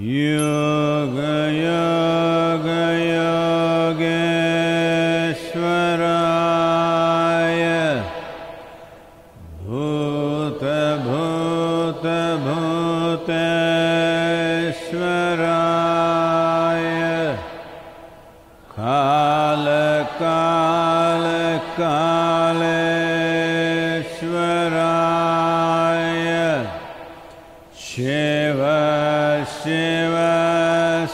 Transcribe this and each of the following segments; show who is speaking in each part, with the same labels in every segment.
Speaker 1: Yoga, yoga.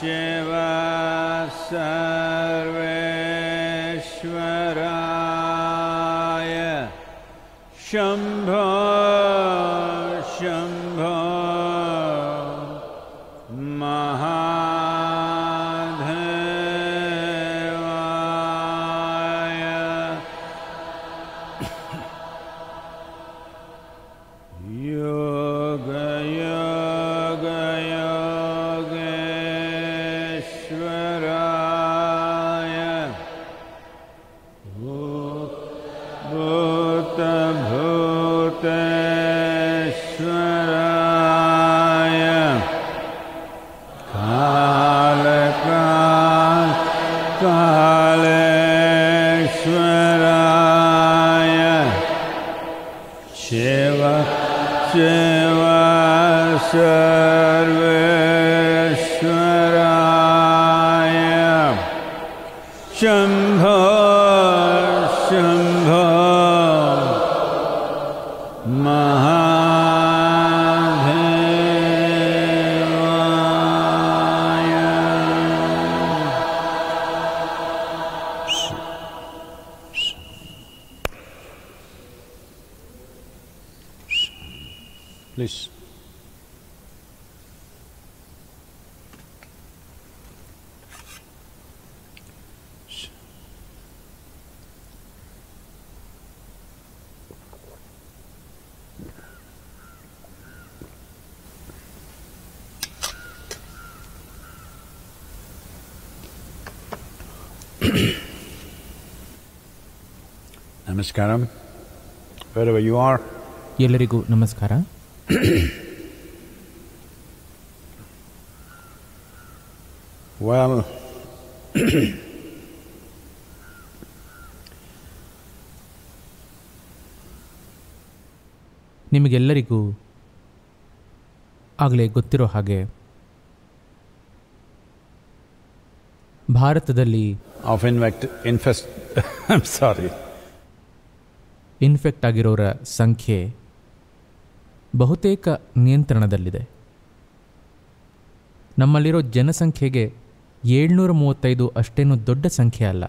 Speaker 1: Shiv सर्वेश्वराय शम्भ Please. Namaskaram. Wherever you are.
Speaker 2: ಎಲ್ಲರಿಗೂ namaskara.
Speaker 1: well,
Speaker 2: ನಿಮಗೆಲ್ಲರಿಗೂ ಆಗಲೇ ಗೊತ್ತಿರೋ ಹಾಗೆ ಭಾರತದಲ್ಲಿ ಆಫ್ ಇನ್ವೆಕ್ಟ್ ಇನ್ಫೆಸ್ಟ್ ಸಾರಿ ಇನ್ಫೆಕ್ಟ್ ಆಗಿರೋರ ಸಂಖ್ಯೆ ಬಹುತೇಕ ನಿಯಂತ್ರಣದಲ್ಲಿದೆ ನಮ್ಮಲ್ಲಿರೋ ಜನಸಂಖ್ಯೆಗೆ ಏಳ್ನೂರ ಮೂವತ್ತೈದು ಅಷ್ಟೇನೂ ದೊಡ್ಡ ಸಂಖ್ಯೆ ಅಲ್ಲ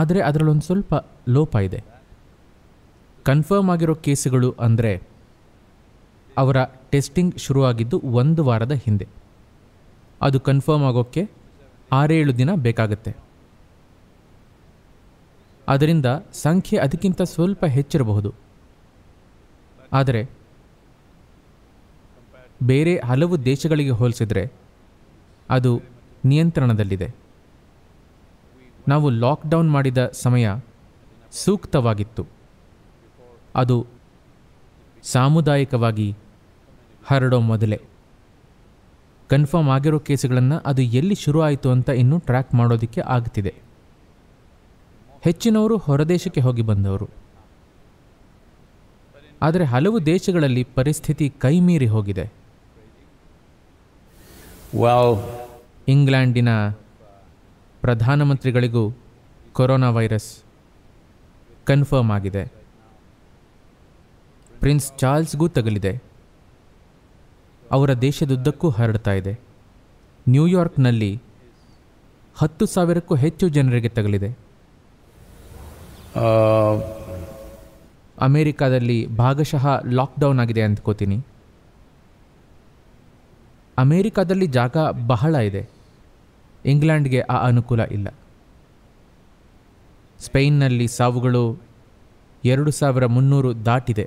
Speaker 2: ಆದರೆ ಅದರಲ್ಲೊಂದು ಸ್ವಲ್ಪ ಲೋಪ ಇದೆ ಕನ್ಫರ್ಮ್ ಆಗಿರೋ ಕೇಸುಗಳು ಅಂದರೆ ಅವರ ಟೆಸ್ಟಿಂಗ್ ಶುರುವಾಗಿದ್ದು ಒಂದು ವಾರದ ಹಿಂದೆ ಅದು ಕನ್ಫರ್ಮ್ ಆಗೋಕ್ಕೆ ಆರೇಳು ದಿನ ಬೇಕಾಗುತ್ತೆ ಅದರಿಂದ ಸಂಖ್ಯೆ ಅದಕ್ಕಿಂತ ಸ್ವಲ್ಪ ಹೆಚ್ಚಿರಬಹುದು ಆದರೆ ಬೇರೆ ಹಲವು ದೇಶಗಳಿಗೆ ಹೋಲಿಸಿದರೆ ಅದು ನಿಯಂತ್ರಣದಲ್ಲಿದೆ ನಾವು ಲಾಕ್ಡೌನ್ ಮಾಡಿದ ಸಮಯ ಸೂಕ್ತವಾಗಿತ್ತು ಅದು ಸಾಮುದಾಯಿಕವಾಗಿ ಹರಡೋ ಮೊದಲೇ ಕನ್ಫರ್ಮ್ ಆಗಿರೋ ಕೇಸುಗಳನ್ನು ಅದು ಎಲ್ಲಿ ಶುರು ಆಯಿತು ಅಂತ ಇನ್ನೂ ಟ್ರ್ಯಾಕ್ ಮಾಡೋದಕ್ಕೆ ಆಗ್ತಿದೆ ಹೆಚ್ಚಿನವರು ಹೊರದೇಶಕ್ಕೆ ಹೋಗಿ ಬಂದವರು ಆದರೆ ಹಲವು ದೇಶಗಳಲ್ಲಿ ಪರಿಸ್ಥಿತಿ ಕೈಮೀರಿ ಹೋಗಿದೆ ಇಂಗ್ಲೆಂಡಿನ ಪ್ರಧಾನಮಂತ್ರಿಗಳಿಗೂ ಕೊರೋನಾ ವೈರಸ್ ಕನ್ಫರ್ಮ್ ಆಗಿದೆ ಪ್ರಿನ್ಸ್ ಚಾರ್ಲ್ಸ್ಗೂ ತಗಲಿದೆ ಅವರ ದೇಶದುದ್ದಕ್ಕೂ ಹರಡ್ತಾ ಇದೆ ನ್ಯೂಯಾರ್ಕ್ನಲ್ಲಿ ಹತ್ತು ಸಾವಿರಕ್ಕೂ ಹೆಚ್ಚು ಜನರಿಗೆ ತಗಲಿದೆ uh, ಅಮೇರಿಕಾದಲ್ಲಿ ಭಾಗಶಃ ಲಾಕ್ಡೌನ್ ಆಗಿದೆ ಅಂದ್ಕೋತೀನಿ ಅಮೇರಿಕಾದಲ್ಲಿ ಜಾಗ ಬಹಳ ಇದೆ ಇಂಗ್ಲೆಂಡ್ಗೆ ಆ ಅನುಕೂಲ ಇಲ್ಲ ಸ್ಪೇನ್ನಲ್ಲಿ ಸಾವುಗಳು ಎರಡು ಸಾವಿರ ಮುನ್ನೂರು ದಾಟಿದೆ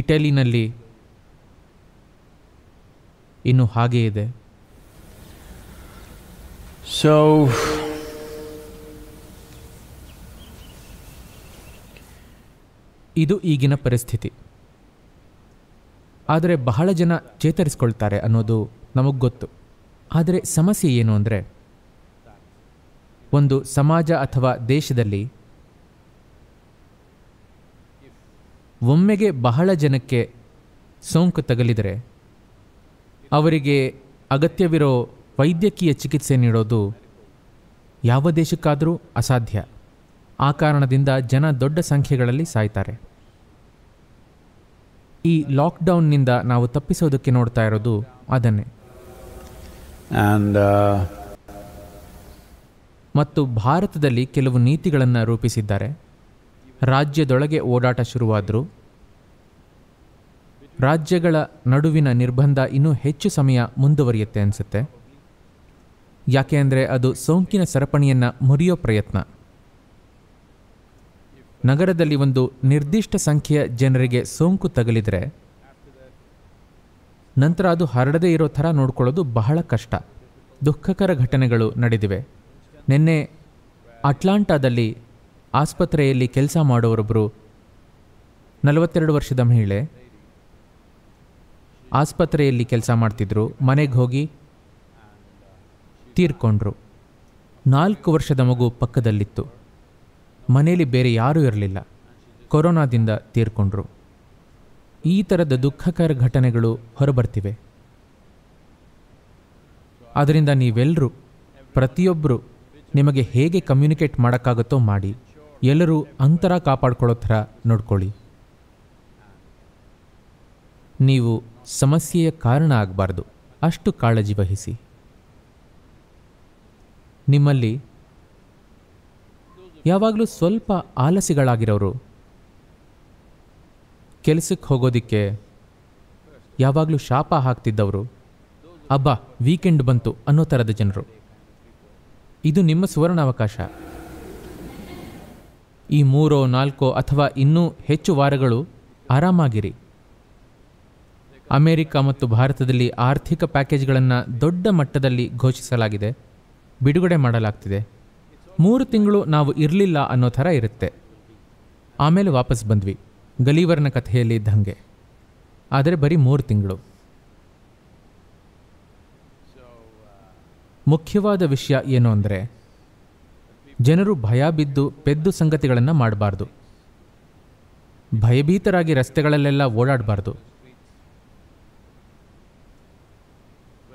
Speaker 2: ಇಟಲಿನಲ್ಲಿ ಇನ್ನು ಹಾಗೇ ಇದೆ ಸೋ ಇದು ಈಗಿನ ಪರಿಸ್ಥಿತಿ ಆದರೆ ಬಹಳ ಜನ ಚೇತರಿಸ್ಕೊಳ್ತಾರೆ ಅನ್ನೋದು ನಮಗೆ ಗೊತ್ತು ಆದರೆ ಸಮಸ್ಯೆ ಏನು ಅಂದರೆ ಒಂದು ಸಮಾಜ ಅಥವಾ ದೇಶದಲ್ಲಿ ಒಮ್ಮೆಗೆ ಬಹಳ ಜನಕ್ಕೆ ಸೋಂಕು ತಗಲಿದರೆ ಅವರಿಗೆ ಅಗತ್ಯವಿರೋ ವೈದ್ಯಕೀಯ ಚಿಕಿತ್ಸೆ ನೀಡೋದು ಯಾವ ದೇಶಕ್ಕಾದರೂ ಅಸಾಧ್ಯ ಆ ಕಾರಣದಿಂದ ಜನ ದೊಡ್ಡ ಸಂಖ್ಯೆಗಳಲ್ಲಿ ಸಾಯ್ತಾರೆ ಈ ಲಾಕ್ಡೌನ್ನಿಂದ ನಾವು ತಪ್ಪಿಸೋದಕ್ಕೆ ನೋಡ್ತಾ ಇರೋದು ಅದನ್ನೇ
Speaker 1: uh,
Speaker 2: ಮತ್ತು ಭಾರತದಲ್ಲಿ ಕೆಲವು ನೀತಿಗಳನ್ನು ರೂಪಿಸಿದ್ದಾರೆ ರಾಜ್ಯದೊಳಗೆ ಓಡಾಟ ಶುರುವಾದರೂ ರಾಜ್ಯಗಳ ನಡುವಿನ ನಿರ್ಬಂಧ ಇನ್ನೂ ಹೆಚ್ಚು ಸಮಯ ಮುಂದುವರಿಯುತ್ತೆ ಅನಿಸುತ್ತೆ ಯಾಕೆ ಅಂದರೆ ಅದು ಸೋಂಕಿನ ಸರಪಣಿಯನ್ನು ಮುರಿಯೋ ಪ್ರಯತ್ನ ನಗರದಲ್ಲಿ ಒಂದು ನಿರ್ದಿಷ್ಟ ಸಂಖ್ಯೆಯ ಜನರಿಗೆ ಸೋಂಕು ತಗಲಿದರೆ ನಂತರ ಅದು ಹರಡದೇ ಇರೋ ಥರ ನೋಡ್ಕೊಳ್ಳೋದು ಬಹಳ ಕಷ್ಟ ದುಃಖಕರ ಘಟನೆಗಳು ನಡೆದಿವೆ ನಿನ್ನೆ ಅಟ್ಲಾಂಟಾದಲ್ಲಿ ಆಸ್ಪತ್ರೆಯಲ್ಲಿ ಕೆಲಸ ಮಾಡೋರೊಬ್ಬರು ನಲವತ್ತೆರಡು ವರ್ಷದ ಮಹಿಳೆ ಆಸ್ಪತ್ರೆಯಲ್ಲಿ ಕೆಲಸ ಮಾಡ್ತಿದ್ರು ಮನೆಗೆ ಹೋಗಿ ತೀರ್ಕೊಂಡ್ರು ನಾಲ್ಕು ವರ್ಷದ ಮಗು ಪಕ್ಕದಲ್ಲಿತ್ತು ಮನೆಯಲ್ಲಿ ಬೇರೆ ಯಾರೂ ಇರಲಿಲ್ಲ ಕೊರೋನಾದಿಂದ ತೀರ್ಕೊಂಡ್ರು ಈ ಥರದ ದುಃಖಕರ ಘಟನೆಗಳು ಹೊರಬರ್ತಿವೆ ಆದ್ದರಿಂದ ನೀವೆಲ್ಲರೂ ಪ್ರತಿಯೊಬ್ಬರು ನಿಮಗೆ ಹೇಗೆ ಕಮ್ಯುನಿಕೇಟ್ ಮಾಡೋಕ್ಕಾಗುತ್ತೋ ಮಾಡಿ ಎಲ್ಲರೂ ಅಂತರ ಕಾಪಾಡ್ಕೊಳ್ಳೋ ಥರ ನೋಡ್ಕೊಳ್ಳಿ ನೀವು ಸಮಸ್ಯೆಯ ಕಾರಣ ಆಗಬಾರ್ದು ಅಷ್ಟು ಕಾಳಜಿ ವಹಿಸಿ ನಿಮ್ಮಲ್ಲಿ ಯಾವಾಗಲೂ ಸ್ವಲ್ಪ ಆಲಸಿಗಳಾಗಿರೋರು ಕೆಲಸಕ್ಕೆ ಹೋಗೋದಿಕ್ಕೆ ಯಾವಾಗಲೂ ಶಾಪ ಹಾಕ್ತಿದ್ದವರು ಅಬ್ಬಾ ವೀಕೆಂಡ್ ಬಂತು ಅನ್ನೋ ಥರದ ಜನರು ಇದು ನಿಮ್ಮ ಸುವರ್ಣಾವಕಾಶ ಈ ಮೂರೋ ನಾಲ್ಕೋ ಅಥವಾ ಇನ್ನೂ ಹೆಚ್ಚು ವಾರಗಳು ಆರಾಮಾಗಿರಿ ಅಮೆರಿಕ ಮತ್ತು ಭಾರತದಲ್ಲಿ ಆರ್ಥಿಕ ಪ್ಯಾಕೇಜ್ಗಳನ್ನು ದೊಡ್ಡ ಮಟ್ಟದಲ್ಲಿ ಘೋಷಿಸಲಾಗಿದೆ ಬಿಡುಗಡೆ ಮಾಡಲಾಗ್ತಿದೆ ಮೂರು ತಿಂಗಳು ನಾವು ಇರಲಿಲ್ಲ ಅನ್ನೋ ಥರ ಇರುತ್ತೆ ಆಮೇಲೆ ವಾಪಸ್ ಬಂದ್ವಿ ಗಲೀವರ್ನ ಕಥೆಯಲ್ಲಿ ಇದ್ದಂಗೆ ಆದರೆ ಬರೀ ಮೂರು ತಿಂಗಳು ಮುಖ್ಯವಾದ ವಿಷಯ ಏನು ಅಂದರೆ ಜನರು ಭಯ ಬಿದ್ದು ಪೆದ್ದು ಸಂಗತಿಗಳನ್ನು ಮಾಡಬಾರ್ದು ಭಯಭೀತರಾಗಿ ರಸ್ತೆಗಳಲ್ಲೆಲ್ಲ ಓಡಾಡಬಾರ್ದು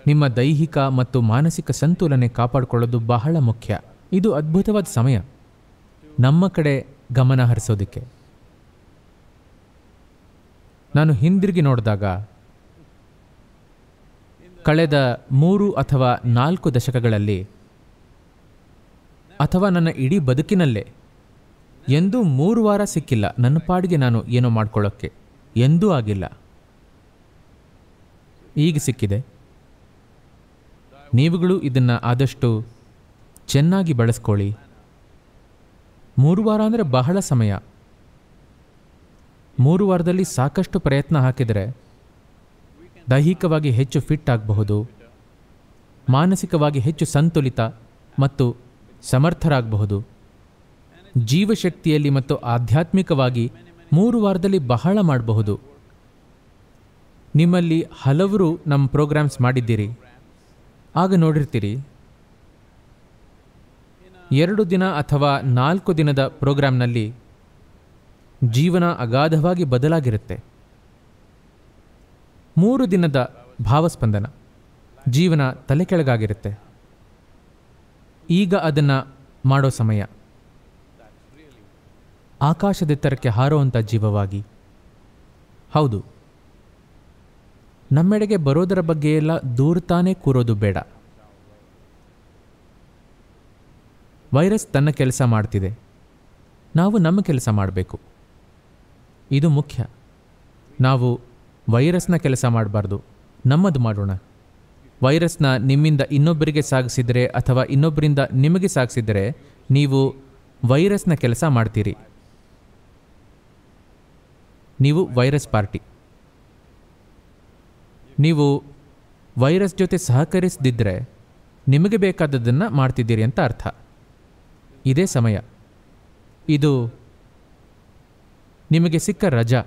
Speaker 2: ನಿಮ್ಮ ದೈಹಿಕ ಮತ್ತು ಮಾನಸಿಕ ಸಂತುಲನೆ ಕಾಪಾಡಿಕೊಳ್ಳೋದು ಬಹಳ ಮುಖ್ಯ ಇದು ಅದ್ಭುತವಾದ ಸಮಯ ನಮ್ಮ ಕಡೆ ಗಮನ ಹರಿಸೋದಕ್ಕೆ ನಾನು ಹಿಂದಿರುಗಿ ನೋಡಿದಾಗ ಕಳೆದ ಮೂರು ಅಥವಾ ನಾಲ್ಕು ದಶಕಗಳಲ್ಲಿ ಅಥವಾ ನನ್ನ ಇಡೀ ಬದುಕಿನಲ್ಲೇ ಎಂದೂ ಮೂರು ವಾರ ಸಿಕ್ಕಿಲ್ಲ ನನ್ನ ಪಾಡಿಗೆ ನಾನು ಏನೋ ಮಾಡ್ಕೊಳ್ಳೋಕ್ಕೆ ಎಂದೂ ಆಗಿಲ್ಲ ಈಗ ಸಿಕ್ಕಿದೆ ನೀವುಗಳು ಇದನ್ನು ಆದಷ್ಟು ಚೆನ್ನಾಗಿ ಬಳಸ್ಕೊಳ್ಳಿ ಮೂರು ವಾರ ಅಂದರೆ ಬಹಳ ಸಮಯ ಮೂರು ವಾರದಲ್ಲಿ ಸಾಕಷ್ಟು ಪ್ರಯತ್ನ ಹಾಕಿದರೆ ದೈಹಿಕವಾಗಿ ಹೆಚ್ಚು ಫಿಟ್ ಆಗಬಹುದು ಮಾನಸಿಕವಾಗಿ ಹೆಚ್ಚು ಸಂತುಲಿತ ಮತ್ತು ಸಮರ್ಥರಾಗಬಹುದು ಜೀವಶಕ್ತಿಯಲ್ಲಿ ಮತ್ತು ಆಧ್ಯಾತ್ಮಿಕವಾಗಿ ಮೂರು ವಾರದಲ್ಲಿ ಬಹಳ ಮಾಡಬಹುದು ನಿಮ್ಮಲ್ಲಿ ಹಲವರು ನಮ್ಮ ಪ್ರೋಗ್ರಾಮ್ಸ್ ಮಾಡಿದ್ದೀರಿ ಆಗ ನೋಡಿರ್ತೀರಿ ಎರಡು ದಿನ ಅಥವಾ ನಾಲ್ಕು ದಿನದ ಪ್ರೋಗ್ರಾಂನಲ್ಲಿ ಜೀವನ ಅಗಾಧವಾಗಿ ಬದಲಾಗಿರುತ್ತೆ ಮೂರು ದಿನದ ಭಾವಸ್ಪಂದನ ಜೀವನ ತಲೆ ಕೆಳಗಾಗಿರುತ್ತೆ ಈಗ ಅದನ್ನು ಮಾಡೋ ಸಮಯ ಆಕಾಶದೆತ್ತರಕ್ಕೆ ಹಾರೋವಂಥ ಜೀವವಾಗಿ ಹೌದು ನಮ್ಮೆಡೆಗೆ ಬರೋದರ ಬಗ್ಗೆ ಎಲ್ಲ ದೂರ್ತಾನೇ ಕೂರೋದು ಬೇಡ ವೈರಸ್ ತನ್ನ ಕೆಲಸ ಮಾಡ್ತಿದೆ ನಾವು ನಮ್ಮ ಕೆಲಸ ಮಾಡಬೇಕು ಇದು ಮುಖ್ಯ ನಾವು ವೈರಸ್ನ ಕೆಲಸ ಮಾಡಬಾರ್ದು ನಮ್ಮದು ಮಾಡೋಣ ವೈರಸ್ನ ನಿಮ್ಮಿಂದ ಇನ್ನೊಬ್ಬರಿಗೆ ಸಾಗಿಸಿದರೆ ಅಥವಾ ಇನ್ನೊಬ್ಬರಿಂದ ನಿಮಗೆ ಸಾಗಿಸಿದರೆ ನೀವು ವೈರಸ್ನ ಕೆಲಸ ಮಾಡ್ತೀರಿ ನೀವು ವೈರಸ್ ಪಾರ್ಟಿ ನೀವು ವೈರಸ್ ಜೊತೆ ಸಹಕರಿಸದಿದ್ದರೆ ನಿಮಗೆ ಬೇಕಾದದ್ದನ್ನು ಮಾಡ್ತಿದ್ದೀರಿ ಅಂತ ಅರ್ಥ ಇದೇ ಸಮಯ ಇದು ನಿಮಗೆ ಸಿಕ್ಕ ರಜಾ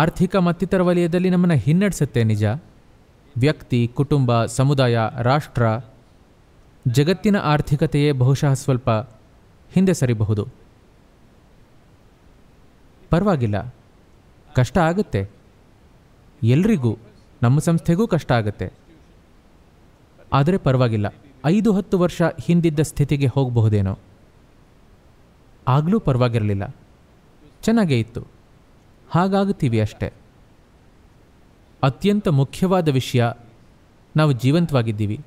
Speaker 2: ಆರ್ಥಿಕ ಮತ್ತಿತರ ವಲಯದಲ್ಲಿ ನಮ್ಮನ್ನು ಹಿನ್ನಡೆಸುತ್ತೆ ನಿಜ ವ್ಯಕ್ತಿ ಕುಟುಂಬ ಸಮುದಾಯ ರಾಷ್ಟ್ರ ಜಗತ್ತಿನ ಆರ್ಥಿಕತೆಯೇ ಬಹುಶಃ ಸ್ವಲ್ಪ ಹಿಂದೆ ಸರಿಬಹುದು ಪರವಾಗಿಲ್ಲ ಕಷ್ಟ ಆಗುತ್ತೆ ಎಲ್ರಿಗೂ ನಮ್ಮ ಸಂಸ್ಥೆಗೂ ಕಷ್ಟ ಆಗುತ್ತೆ ಆದರೆ ಪರವಾಗಿಲ್ಲ ಐದು ಹತ್ತು ವರ್ಷ ಹಿಂದಿದ್ದ ಸ್ಥಿತಿಗೆ ಹೋಗಬಹುದೇನೋ ಆಗಲೂ ಪರವಾಗಿರಲಿಲ್ಲ ಚೆನ್ನಾಗೇ ಇತ್ತು ಹಾಗಾಗುತ್ತೀವಿ ಅಷ್ಟೆ ಅತ್ಯಂತ ಮುಖ್ಯವಾದ ವಿಷಯ ನಾವು ಜೀವಂತವಾಗಿದ್ದೀವಿ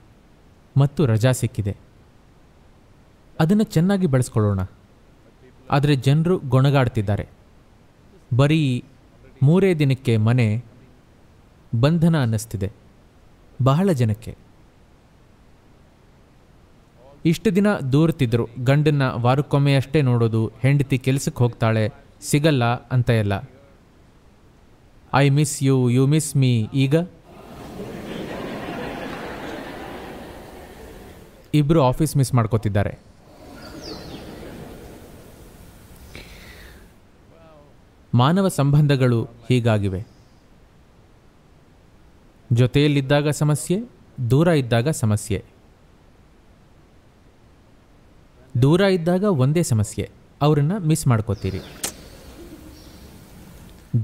Speaker 2: ಮತ್ತು ರಜಾ ಸಿಕ್ಕಿದೆ ಅದನ್ನು ಚೆನ್ನಾಗಿ ಬಳಸ್ಕೊಳ್ಳೋಣ ಆದರೆ ಜನರು ಗೊಣಗಾಡ್ತಿದ್ದಾರೆ ಬರೀ ಮೂರೇ ದಿನಕ್ಕೆ ಮನೆ ಬಂಧನ ಅನ್ನಿಸ್ತಿದೆ ಬಹಳ ಜನಕ್ಕೆ ಇಷ್ಟು ದಿನ ದೂರ್ತಿದ್ರು ಗಂಡನ್ನ ವಾರಕ್ಕೊಮ್ಮೆಯಷ್ಟೇ ನೋಡೋದು ಹೆಂಡತಿ ಕೆಲ್ಸಕ್ಕೆ ಹೋಗ್ತಾಳೆ ಸಿಗಲ್ಲ ಅಂತ ಎಲ್ಲ I miss you you miss me ಈಗ ಇಬ್ಬರು ಆಫೀಸ್ ಮಿಸ್ ಮಾಡ್ಕೋತಿದ್ದಾರೆ ಮಾನವ ಸಂಬಂಧಗಳು ಹೀಗಾಗಿವೆ ಜೊತೆಯಲ್ಲಿದ್ದಾಗ ಸಮಸ್ಯೆ ದೂರ ಇದ್ದಾಗ ಸಮಸ್ಯೆ ದೂರ ಇದ್ದಾಗ ಒಂದೇ ಸಮಸ್ಯೆ ಅವರನ್ನು ಮಿಸ್ ಮಾಡ್ಕೋತೀರಿ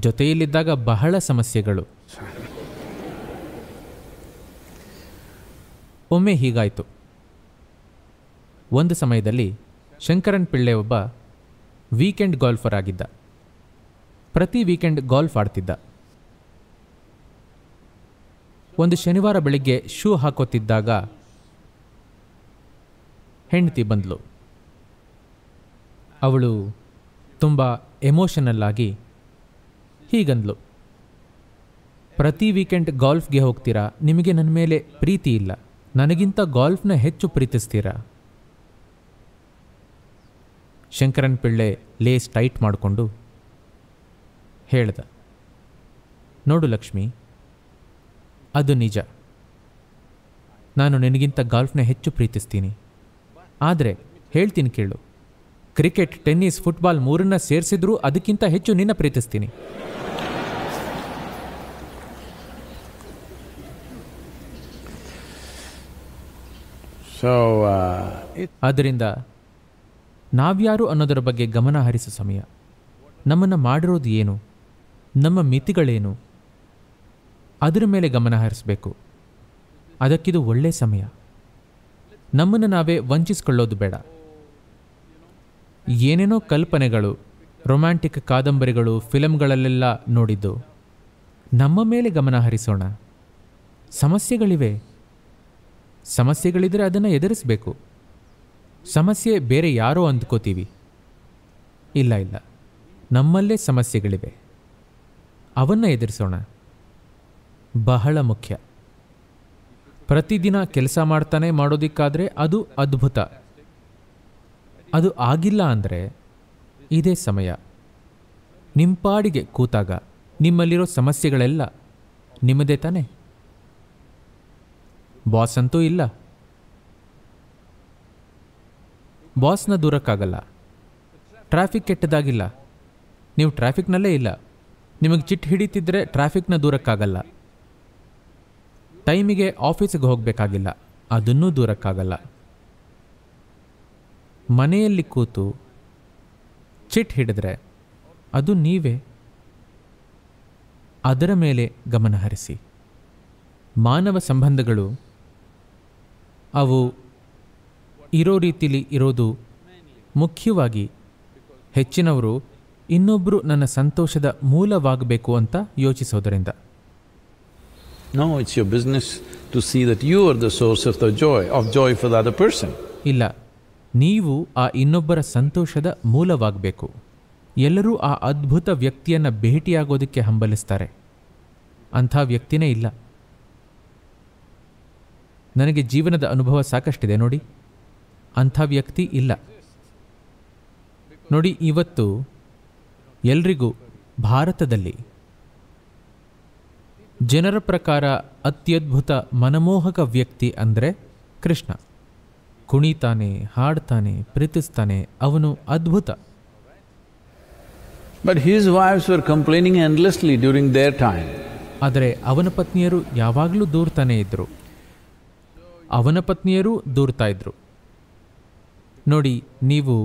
Speaker 2: ಜೊತೆಯಲ್ಲಿದ್ದಾಗ ಬಹಳ ಸಮಸ್ಯೆಗಳು ಒಮ್ಮೆ ಹೀಗಾಯಿತು ಒಂದು ಸಮಯದಲ್ಲಿ ಶಂಕರನ್ ಪಿಳ್ಳೆ ಒಬ್ಬ ವೀಕೆಂಡ್ ಗಾಲ್ಫರ್ ಆಗಿದ್ದ ಪ್ರತಿ ವೀಕೆಂಡ್ ಗಾಲ್ಫ್ ಆಡ್ತಿದ್ದ ಒಂದು ಶನಿವಾರ ಬೆಳಿಗ್ಗೆ ಶೂ ಹಾಕೋತಿದ್ದಾಗ ಹೆಂಡತಿ ಬಂದ್ಲು ಅವಳು ತುಂಬ ಎಮೋಷನಲ್ಲಾಗಿ ಹೀಗಂದ್ಲು ಪ್ರತಿ ವೀಕೆಂಡ್ ಗಾಲ್ಫ್ಗೆ ಹೋಗ್ತೀರಾ ನಿಮಗೆ ನನ್ನ ಮೇಲೆ ಪ್ರೀತಿ ಇಲ್ಲ ನನಗಿಂತ ಗಾಲ್ಫ್ನ ಹೆಚ್ಚು ಪ್ರೀತಿಸ್ತೀರಾ ಶಂಕರನ್ ಪಿಳ್ಳೆ ಲೇಸ್ ಟೈಟ್ ಮಾಡಿಕೊಂಡು ಹೇಳ್ದ ನೋಡು ಲಕ್ಷ್ಮಿ ಅದು ನಿಜ ನಾನು ನಿನಗಿಂತ ಗಾಲ್ಫ್ನ ಹೆಚ್ಚು ಪ್ರೀತಿಸ್ತೀನಿ ಆದರೆ ಹೇಳ್ತೀನಿ ಕೇಳು ಕ್ರಿಕೆಟ್ ಟೆನ್ನಿಸ್ ಫುಟ್ಬಾಲ್ ಮೂರನ್ನ ಸೇರಿಸಿದ್ರೂ ಅದಕ್ಕಿಂತ ಹೆಚ್ಚು ನಿನ್ನ ಪ್ರೀತಿಸ್ತೀನಿ uh, ಆದ್ದರಿಂದ ನಾವ್ಯಾರು ಅನ್ನೋದರ ಬಗ್ಗೆ ಗಮನ ಹರಿಸೋ ಸಮಯ ನಮ್ಮನ್ನು ಮಾಡಿರೋದು ಏನು ನಮ್ಮ ಮಿತಿಗಳೇನು ಅದರ ಮೇಲೆ ಗಮನ ಹರಿಸಬೇಕು ಅದಕ್ಕಿದು ಒಳ್ಳೆ ಸಮಯ ನಮ್ಮನ್ನು ನಾವೇ ವಂಚಿಸ್ಕೊಳ್ಳೋದು ಬೇಡ ಏನೇನೋ ಕಲ್ಪನೆಗಳು ರೊಮ್ಯಾಂಟಿಕ್ ಕಾದಂಬರಿಗಳು ಫಿಲಮ್ಗಳಲ್ಲೆಲ್ಲ ನೋಡಿದ್ದು ನಮ್ಮ ಮೇಲೆ ಗಮನ ಹರಿಸೋಣ ಸಮಸ್ಯೆಗಳಿವೆ ಸಮಸ್ಯೆಗಳಿದ್ರೆ ಅದನ್ನು ಎದುರಿಸಬೇಕು ಸಮಸ್ಯೆ ಬೇರೆ ಯಾರೋ ಅಂದ್ಕೋತೀವಿ ಇಲ್ಲ ಇಲ್ಲ ನಮ್ಮಲ್ಲೇ ಸಮಸ್ಯೆಗಳಿವೆ ಅವನ್ನು ಎದುರಿಸೋಣ ಬಹಳ ಮುಖ್ಯ ಪ್ರತಿದಿನ ಕೆಲಸ ಮಾಡ್ತಾನೆ ಮಾಡೋದಕ್ಕಾದರೆ ಅದು ಅದ್ಭುತ ಅದು ಆಗಿಲ್ಲ ಅಂದರೆ ಇದೇ ಸಮಯ ನಿಂಪಾಡಿಗೆ ಕೂತಾಗ ನಿಮ್ಮಲ್ಲಿರೋ ಸಮಸ್ಯೆಗಳೆಲ್ಲ ನಿಮ್ಮದೇ ತಾನೆ ಬಾಸ್ ಅಂತೂ ಇಲ್ಲ ಬಾಸ್ನ ದೂರಕ್ಕಾಗಲ್ಲ ಟ್ರಾಫಿಕ್ ಕೆಟ್ಟದಾಗಿಲ್ಲ ನೀವು ಟ್ರಾಫಿಕ್ನಲ್ಲೇ ಇಲ್ಲ ನಿಮಗೆ ಚಿಟ್ ಹಿಡಿತಿದ್ರೆ ಟ್ರಾಫಿಕ್ನ ದೂರಕ್ಕಾಗಲ್ಲ ಟೈಮಿಗೆ ಆಫೀಸಿಗೆ ಹೋಗಬೇಕಾಗಿಲ್ಲ ಅದನ್ನೂ ದೂರಕ್ಕಾಗಲ್ಲ ಮನೆಯಲ್ಲಿ ಕೂತು ಚಿಟ್ ಹಿಡಿದ್ರೆ ಅದು ನೀವೇ ಅದರ ಮೇಲೆ ಗಮನಹರಿಸಿ ಮಾನವ ಸಂಬಂಧಗಳು ಅವು ಇರೋ ರೀತಿಲಿ ಇರೋದು ಮುಖ್ಯವಾಗಿ ಹೆಚ್ಚಿನವರು ಇನ್ನೊಬ್ಬರು ನನ್ನ ಸಂತೋಷದ ಮೂಲವಾಗಬೇಕು ಅಂತ ಯೋಚಿಸೋದರಿಂದ
Speaker 1: no it's business to see that you are the source of the joy
Speaker 2: of joy for person ಇಲ್ಲ ನೀವು ಆ ಇನ್ನೊಬ್ಬರ ಸಂತೋಷದ ಮೂಲವಾಗಬೇಕು ಎಲ್ಲರೂ ಆ ಅದ್ಭುತ ವ್ಯಕ್ತಿಯನ್ನು ಭೇಟಿಯಾಗೋದಕ್ಕೆ ಹಂಬಲಿಸ್ತಾರೆ ಅಂಥ ವ್ಯಕ್ತಿನೇ ಇಲ್ಲ ನನಗೆ ಜೀವನದ ಅನುಭವ ಸಾಕಷ್ಟಿದೆ ನೋಡಿ ಅಂಥ ವ್ಯಕ್ತಿ ಇಲ್ಲ ನೋಡಿ ಇವತ್ತು ಎಲ್ರಿಗೂ ಭಾರತದಲ್ಲಿ ಜನರ ಪ್ರಕಾರ ಅತ್ಯದ್ಭುತ ಮನಮೋಹಕ ವ್ಯಕ್ತಿ ಅಂದರೆ ಕೃಷ್ಣ ಕುಣಿತಾನೆ ಹಾಡ್ತಾನೆ ಪ್ರೀತಿಸ್ತಾನೆ ಅವನು ಅದ್ಭುತ but his wives were complaining endlessly during their time ಆದರೆ ಅವನ ಪತ್ನಿಯರು ಯಾವಾಗಲೂ ದೂರ್ತಾನೆ ಇದ್ದರು ಅವನ ಪತ್ನಿಯರು ದೂರ್ತಾ ಇದ್ರು ನೋಡಿ ನೀವು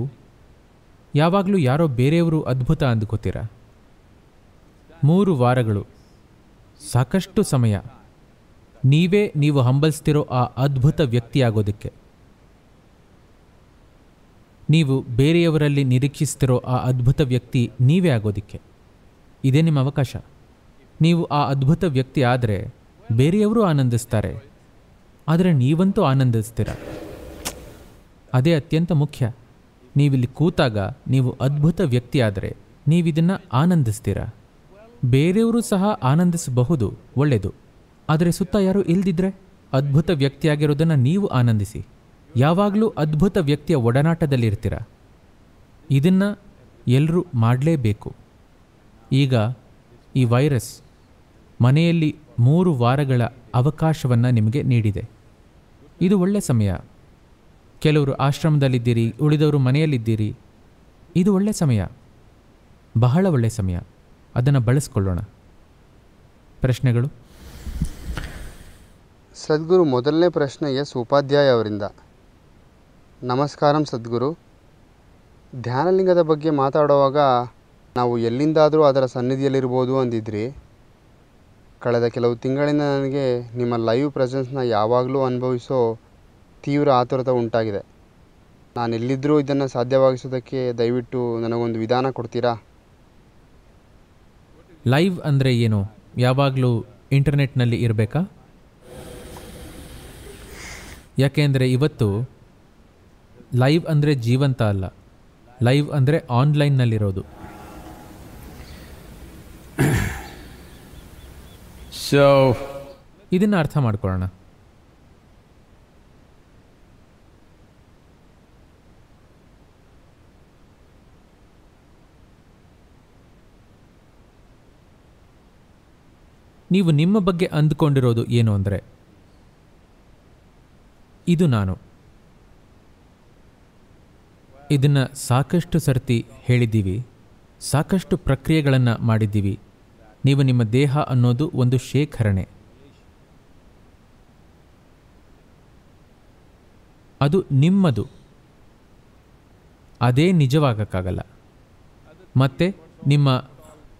Speaker 2: ಯಾವಾಗಲೂ ಯಾರೋ ಬೇರೆಯವರು ಅದ್ಭುತ ಅಂದ್ಕೋತೀರ ಮೂರು ವಾರಗಳು ಸಾಕಷ್ಟು ಸಮಯ ನೀವೇ ನೀವು ಹಂಬಲಿಸ್ತಿರೋ ಆ ಅದ್ಭುತ ವ್ಯಕ್ತಿಯಾಗೋದಕ್ಕೆ ನೀವು ಬೇರೆಯವರಲ್ಲಿ ನಿರೀಕ್ಷಿಸ್ತಿರೋ ಆ ಅದ್ಭುತ ವ್ಯಕ್ತಿ ನೀವೇ ಆಗೋದಿಕ್ಕೆ ಇದೇ ನಿಮ್ಮ ಅವಕಾಶ ನೀವು ಆ ಅದ್ಭುತ ವ್ಯಕ್ತಿ ಆದರೆ ಬೇರೆಯವರು ಆನಂದಿಸ್ತಾರೆ ಆದರೆ ನೀವಂತೂ ಆನಂದಿಸ್ತೀರ ಅದೇ ಅತ್ಯಂತ ಮುಖ್ಯ ನೀವಿಲ್ಲಿ ಕೂತಾಗ ನೀವು ಅದ್ಭುತ ವ್ಯಕ್ತಿ ಆದರೆ ನೀವಿದನ್ನು ಆನಂದಿಸ್ತೀರ ಬೇರೆಯವರು ಸಹ ಆನಂದಿಸಬಹುದು ಒಳ್ಳೆಯದು ಆದರೆ ಸುತ್ತ ಯಾರೂ ಇಲ್ದಿದ್ರೆ ಅದ್ಭುತ ವ್ಯಕ್ತಿಯಾಗಿರೋದನ್ನು ನೀವು ಆನಂದಿಸಿ ಯಾವಾಗಲೂ ಅದ್ಭುತ ವ್ಯಕ್ತಿಯ ಒಡನಾಟದಲ್ಲಿರ್ತೀರ ಇದನ್ನು ಎಲ್ಲರೂ ಮಾಡಲೇಬೇಕು ಈಗ ಈ ವೈರಸ್ ಮನೆಯಲ್ಲಿ ಮೂರು ವಾರಗಳ ಅವಕಾಶವನ್ನು ನಿಮಗೆ ನೀಡಿದೆ ಇದು ಒಳ್ಳೆಯ ಸಮಯ ಕೆಲವರು ಆಶ್ರಮದಲ್ಲಿದ್ದೀರಿ ಉಳಿದವರು ಮನೆಯಲ್ಲಿದ್ದೀರಿ ಇದು ಒಳ್ಳೆಯ ಸಮಯ ಬಹಳ ಒಳ್ಳೆಯ ಸಮಯ ಅದನ್ನು ಬಳಸ್ಕೊಳ್ಳೋಣ ಪ್ರಶ್ನೆಗಳು
Speaker 3: ಸದ್ಗುರು ಮೊದಲನೇ ಪ್ರಶ್ನೆ ಎಸ್ ಉಪಾಧ್ಯಾಯ ಅವರಿಂದ ನಮಸ್ಕಾರಂ ಸದ್ಗುರು ಧ್ಯಾನಲಿಂಗದ ಬಗ್ಗೆ ಮಾತಾಡುವಾಗ ನಾವು ಎಲ್ಲಿಂದಾದರೂ ಅದರ ಸನ್ನಿಧಿಯಲ್ಲಿರ್ಬೋದು ಅಂದಿದ್ರಿ ಕಳೆದ ಕೆಲವು ತಿಂಗಳಿಂದ ನನಗೆ ನಿಮ್ಮ ಲೈವ್ ಪ್ರೆಸೆನ್ಸ್ನ ಯಾವಾಗಲೂ ಅನುಭವಿಸೋ ತೀವ್ರ ಆತುರತೆ ಉಂಟಾಗಿದೆ ನಾನು ಎಲ್ಲಿದ್ದರೂ ಇದನ್ನು ಸಾಧ್ಯವಾಗಿಸೋದಕ್ಕೆ ದಯವಿಟ್ಟು ನನಗೊಂದು ವಿಧಾನ ಕೊಡ್ತೀರಾ
Speaker 2: ಲೈವ್ ಅಂದರೆ ಏನು ಯಾವಾಗಲೂ ಇಂಟರ್ನೆಟ್ನಲ್ಲಿ ಇರಬೇಕಾ ಯಾಕೆಂದರೆ ಇವತ್ತು ಲೈವ್ ಅಂದರೆ ಜೀವಂತ ಅಲ್ಲ ಲೈವ್ ಅಂದರೆ ಆನ್ಲೈನ್ನಲ್ಲಿರೋದು ಸೊ ಇದನ್ನು ಅರ್ಥ ಮಾಡ್ಕೊಳ್ಳೋಣ ನೀವು ನಿಮ್ಮ ಬಗ್ಗೆ ಅಂದುಕೊಂಡಿರೋದು ಏನು ಅಂದರೆ ಇದು ನಾನು ಇದನ್ನು ಸಾಕಷ್ಟು ಸರ್ತಿ ಹೇಳಿದ್ದೀವಿ ಸಾಕಷ್ಟು ಪ್ರಕ್ರಿಯೆಗಳನ್ನು ಮಾಡಿದ್ದೀವಿ ನೀವು ನಿಮ್ಮ ದೇಹ ಅನ್ನೋದು ಒಂದು ಶೇಖರಣೆ ಅದು ನಿಮ್ಮದು ಅದೇ ನಿಜವಾಗಕ್ಕಾಗಲ್ಲ ಮತ್ತೆ ನಿಮ್ಮ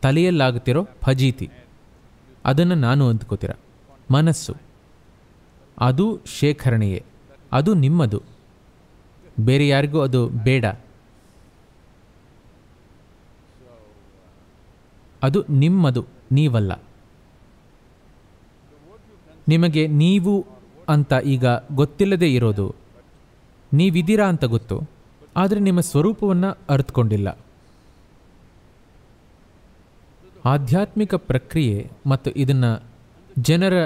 Speaker 2: ತಲೆಯಲ್ಲಾಗುತ್ತಿರೋ ಫಜೀತಿ ಅದನ್ನು ನಾನು ಅಂದ್ಕೋತೀರ ಮನಸ್ಸು ಅದು ಶೇಖರಣೆಯೇ ಅದು ನಿಮ್ಮದು ಬೇರೆ ಯಾರಿಗೂ ಅದು ಬೇಡ ಅದು ನಿಮ್ಮದು ನೀವಲ್ಲ ನಿಮಗೆ ನೀವು ಅಂತ ಈಗ ಗೊತ್ತಿಲ್ಲದೆ ಇರೋದು ನೀವಿದ್ದೀರಾ ಅಂತ ಗೊತ್ತು ಆದರೆ ನಿಮ್ಮ ಸ್ವರೂಪವನ್ನು ಅರ್ಥಕೊಂಡಿಲ್ಲ ಆಧ್ಯಾತ್ಮಿಕ ಪ್ರಕ್ರಿಯೆ ಮತ್ತು ಇದನ್ನು ಜನರ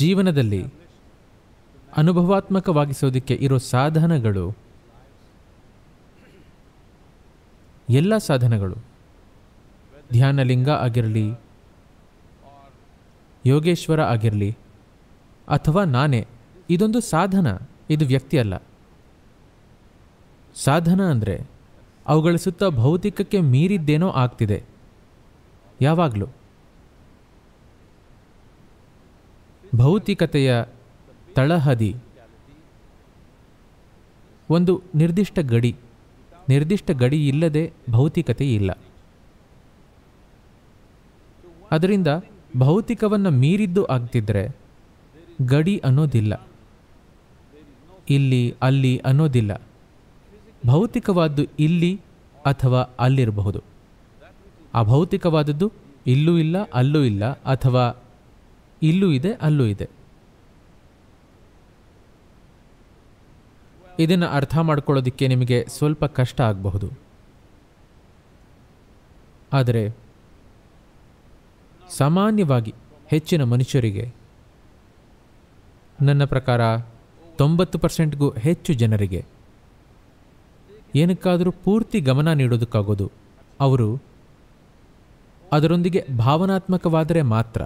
Speaker 2: ಜೀವನದಲ್ಲಿ ಅನುಭವಾತ್ಮಕವಾಗಿಸೋದಕ್ಕೆ ಇರೋ ಸಾಧನಗಳು ಎಲ್ಲ ಸಾಧನಗಳು ಧ್ಯಾನಲಿಂಗ ಆಗಿರಲಿ ಯೋಗೇಶ್ವರ ಆಗಿರಲಿ ಅಥವಾ ನಾನೇ ಇದೊಂದು ಸಾಧನ ಇದು ವ್ಯಕ್ತಿ ಅಲ್ಲ ಸಾಧನ ಅಂದರೆ ಅವುಗಳ ಸುತ್ತ ಭೌತಿಕಕ್ಕೆ ಮೀರಿದ್ದೇನೋ ಆಗ್ತಿದೆ ಯಾವಾಗಲೂ ಭೌತಿಕತೆಯ ತಳಹದಿ ಒಂದು ನಿರ್ದಿಷ್ಟ ಗಡಿ ನಿರ್ದಿಷ್ಟ ಗಡಿ ಇಲ್ಲದೆ ಭೌತಿಕತೆ ಇಲ್ಲ ಅದರಿಂದ ಭೌತಿಕವನ್ನು ಮೀರಿದ್ದು ಆಗ್ತಿದ್ರೆ ಗಡಿ ಅನ್ನೋದಿಲ್ಲ ಇಲ್ಲಿ ಅಲ್ಲಿ ಅನ್ನೋದಿಲ್ಲ ಭೌತಿಕವಾದ್ದು ಇಲ್ಲಿ ಅಥವಾ ಅಲ್ಲಿರಬಹುದು ಅಭೌತಿಕವಾದದ್ದು ಇಲ್ಲೂ ಇಲ್ಲ ಅಲ್ಲೂ ಇಲ್ಲ ಅಥವಾ ಇಲ್ಲೂ ಇದೆ ಅಲ್ಲೂ ಇದೆ ಇದನ್ನು ಅರ್ಥ ಮಾಡ್ಕೊಳ್ಳೋದಕ್ಕೆ ನಿಮಗೆ ಸ್ವಲ್ಪ ಕಷ್ಟ ಆಗಬಹುದು ಆದರೆ ಸಾಮಾನ್ಯವಾಗಿ ಹೆಚ್ಚಿನ ಮನುಷ್ಯರಿಗೆ ನನ್ನ ಪ್ರಕಾರ ತೊಂಬತ್ತು ಪರ್ಸೆಂಟ್ಗೂ ಹೆಚ್ಚು ಜನರಿಗೆ ಏನಕ್ಕಾದರೂ ಪೂರ್ತಿ ಗಮನ ನೀಡೋದಕ್ಕಾಗೋದು ಅವರು ಅದರೊಂದಿಗೆ ಭಾವನಾತ್ಮಕವಾದರೆ ಮಾತ್ರ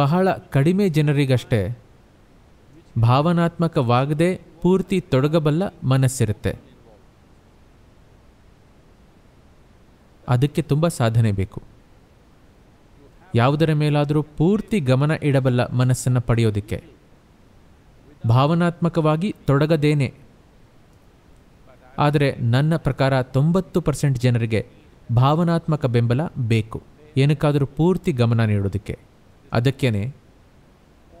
Speaker 2: ಬಹಳ ಕಡಿಮೆ ಜನರಿಗಷ್ಟೇ ಭಾವನಾತ್ಮಕವಾಗದೆ ಪೂರ್ತಿ ತೊಡಗಬಲ್ಲ ಮನಸ್ಸಿರುತ್ತೆ ಅದಕ್ಕೆ ತುಂಬ ಸಾಧನೆ ಬೇಕು ಯಾವುದರ ಮೇಲಾದರೂ ಪೂರ್ತಿ ಗಮನ ಇಡಬಲ್ಲ ಮನಸ್ಸನ್ನು ಪಡೆಯೋದಕ್ಕೆ ಭಾವನಾತ್ಮಕವಾಗಿ ತೊಡಗದೇನೆ ಆದರೆ ನನ್ನ ಪ್ರಕಾರ ತೊಂಬತ್ತು ಪರ್ಸೆಂಟ್ ಜನರಿಗೆ ಭಾವನಾತ್ಮಕ ಬೆಂಬಲ ಬೇಕು ಏನಕ್ಕಾದರೂ ಪೂರ್ತಿ ಗಮನ ನೀಡೋದಕ್ಕೆ ಅದಕ್ಕೇನೆ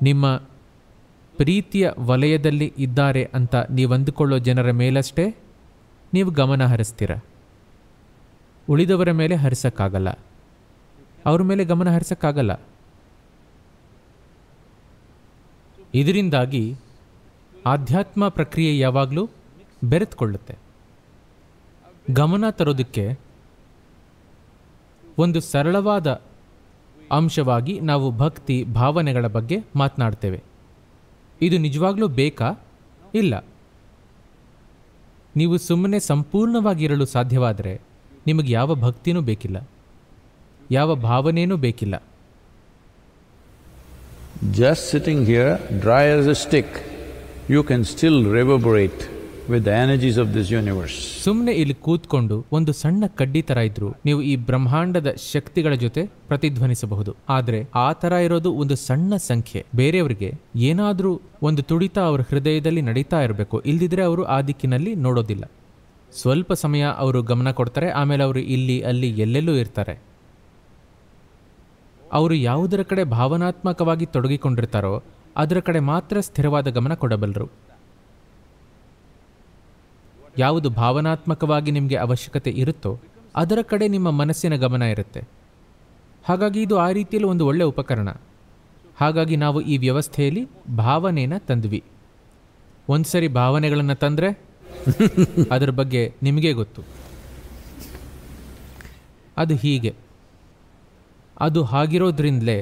Speaker 2: ನಿಮ್ಮ ಪ್ರೀತಿಯ ವಲಯದಲ್ಲಿ ಇದ್ದಾರೆ ಅಂತ ನೀವು ಅಂದುಕೊಳ್ಳೋ ಜನರ ಮೇಲಷ್ಟೇ ನೀವು ಗಮನ ಹರಿಸ್ತೀರ ಉಳಿದವರ ಮೇಲೆ ಹರಿಸೋಕ್ಕಾಗಲ್ಲ ಅವ್ರ ಮೇಲೆ ಗಮನ ಹರಿಸೋಕ್ಕಾಗಲ್ಲ ಇದರಿಂದಾಗಿ ಆಧ್ಯಾತ್ಮ ಪ್ರಕ್ರಿಯೆ ಯಾವಾಗಲೂ ಬೆರೆತುಕೊಳ್ಳುತ್ತೆ ಗಮನ ತರೋದಕ್ಕೆ ಒಂದು ಸರಳವಾದ ಅಂಶವಾಗಿ ನಾವು ಭಕ್ತಿ ಭಾವನೆಗಳ ಬಗ್ಗೆ ಮಾತನಾಡ್ತೇವೆ ಇದು ನಿಜವಾಗ್ಲೂ ಬೇಕಾ ಇಲ್ಲ ನೀವು ಸುಮ್ಮನೆ ಸಂಪೂರ್ಣವಾಗಿರಲು ಸಾಧ್ಯವಾದರೆ ನಿಮಗೆ ಯಾವ ಭಕ್ತಿನೂ ಬೇಕಿಲ್ಲ ಯಾವ ಭಾವನೆಯೂ ಬೇಕಿಲ್ಲ
Speaker 1: just sitting here dry stick you can still
Speaker 2: reverberate with the energies of this universe ಸುಮ್ಮನೆ ಇಲ್ಲಿ ಕೂತ್ಕೊಂಡು ಒಂದು ಸಣ್ಣ ಕಡ್ಡಿ ತರ ಇದ್ರು ನೀವು ಈ ಬ್ರಹ್ಮಾಂಡದ ಶಕ್ತಿಗಳ ಜೊತೆ ಪ್ರತಿಧ್ವನಿಸಬಹುದು ಆದ್ರೆ ಆ ತರ ಇರೋದು ಒಂದು ಸಣ್ಣ ಸಂಖ್ಯೆ ಬೇರೆಯವರಿಗೆ ಏನಾದರೂ ಒಂದು ತುಡಿತ ಅವರ ಹೃದಯದಲ್ಲಿ ನಡೀತಾ ಇರಬೇಕು ಇಲ್ದಿದ್ರೆ ಅವರು ಆ ದಿಕ್ಕಿನಲ್ಲಿ ನೋಡೋದಿಲ್ಲ ಸ್ವಲ್ಪ ಸಮಯ ಅವರು ಗಮನ ಕೊಡ್ತಾರೆ ಆಮೇಲೆ ಅವರು ಇಲ್ಲಿ ಅಲ್ಲಿ ಎಲ್ಲೆಲ್ಲೂ ಇರ್ತಾರೆ ಅವರು ಯಾವುದರ ಕಡೆ ಭಾವನಾತ್ಮಕವಾಗಿ ತೊಡಗಿಕೊಂಡಿರ್ತಾರೋ ಅದರ ಕಡೆ ಮಾತ್ರ ಸ್ಥಿರವಾದ ಗಮನ ಕೊಡಬಲ್ಲರು ಯಾವುದು ಭಾವನಾತ್ಮಕವಾಗಿ ನಿಮಗೆ ಅವಶ್ಯಕತೆ ಇರುತ್ತೋ ಅದರ ಕಡೆ ನಿಮ್ಮ ಮನಸ್ಸಿನ ಗಮನ ಇರುತ್ತೆ ಹಾಗಾಗಿ ಇದು ಆ ರೀತಿಯಲ್ಲಿ ಒಂದು ಒಳ್ಳೆಯ ಉಪಕರಣ ಹಾಗಾಗಿ ನಾವು ಈ ವ್ಯವಸ್ಥೆಯಲ್ಲಿ ಭಾವನೆನ ತಂದ್ವಿ ಒಂದು ಸರಿ ಭಾವನೆಗಳನ್ನು ತಂದರೆ ಅದರ ಬಗ್ಗೆ ನಿಮಗೇ ಗೊತ್ತು ಅದು ಹೀಗೆ ಅದು ಹಾಗಿರೋದ್ರಿಂದಲೇ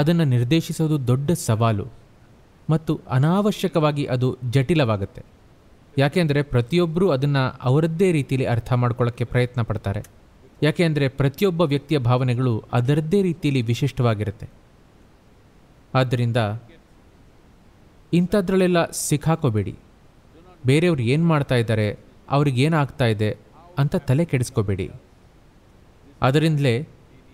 Speaker 2: ಅದನ್ನು ನಿರ್ದೇಶಿಸೋದು ದೊಡ್ಡ ಸವಾಲು ಮತ್ತು ಅನಾವಶ್ಯಕವಾಗಿ ಅದು ಜಟಿಲವಾಗುತ್ತೆ ಯಾಕೆ ಅಂದರೆ ಪ್ರತಿಯೊಬ್ಬರೂ ಅದನ್ನು ಅವರದ್ದೇ ರೀತಿಯಲ್ಲಿ ಅರ್ಥ ಮಾಡ್ಕೊಳ್ಳೋಕ್ಕೆ ಪ್ರಯತ್ನ ಪಡ್ತಾರೆ ಯಾಕೆ ಅಂದರೆ ಪ್ರತಿಯೊಬ್ಬ ವ್ಯಕ್ತಿಯ ಭಾವನೆಗಳು ಅದರದ್ದೇ ರೀತಿಯಲ್ಲಿ ವಿಶಿಷ್ಟವಾಗಿರುತ್ತೆ ಆದ್ದರಿಂದ ಇಂಥದ್ರಲ್ಲೆಲ್ಲ ಸಿಕ್ಕಾಕೋಬೇಡಿ ಬೇರೆಯವ್ರು ಏನು ಮಾಡ್ತಾ ಇದ್ದಾರೆ ಏನಾಗ್ತಾ ಇದೆ ಅಂತ ತಲೆ ಕೆಡಿಸ್ಕೋಬೇಡಿ ಅದರಿಂದಲೇ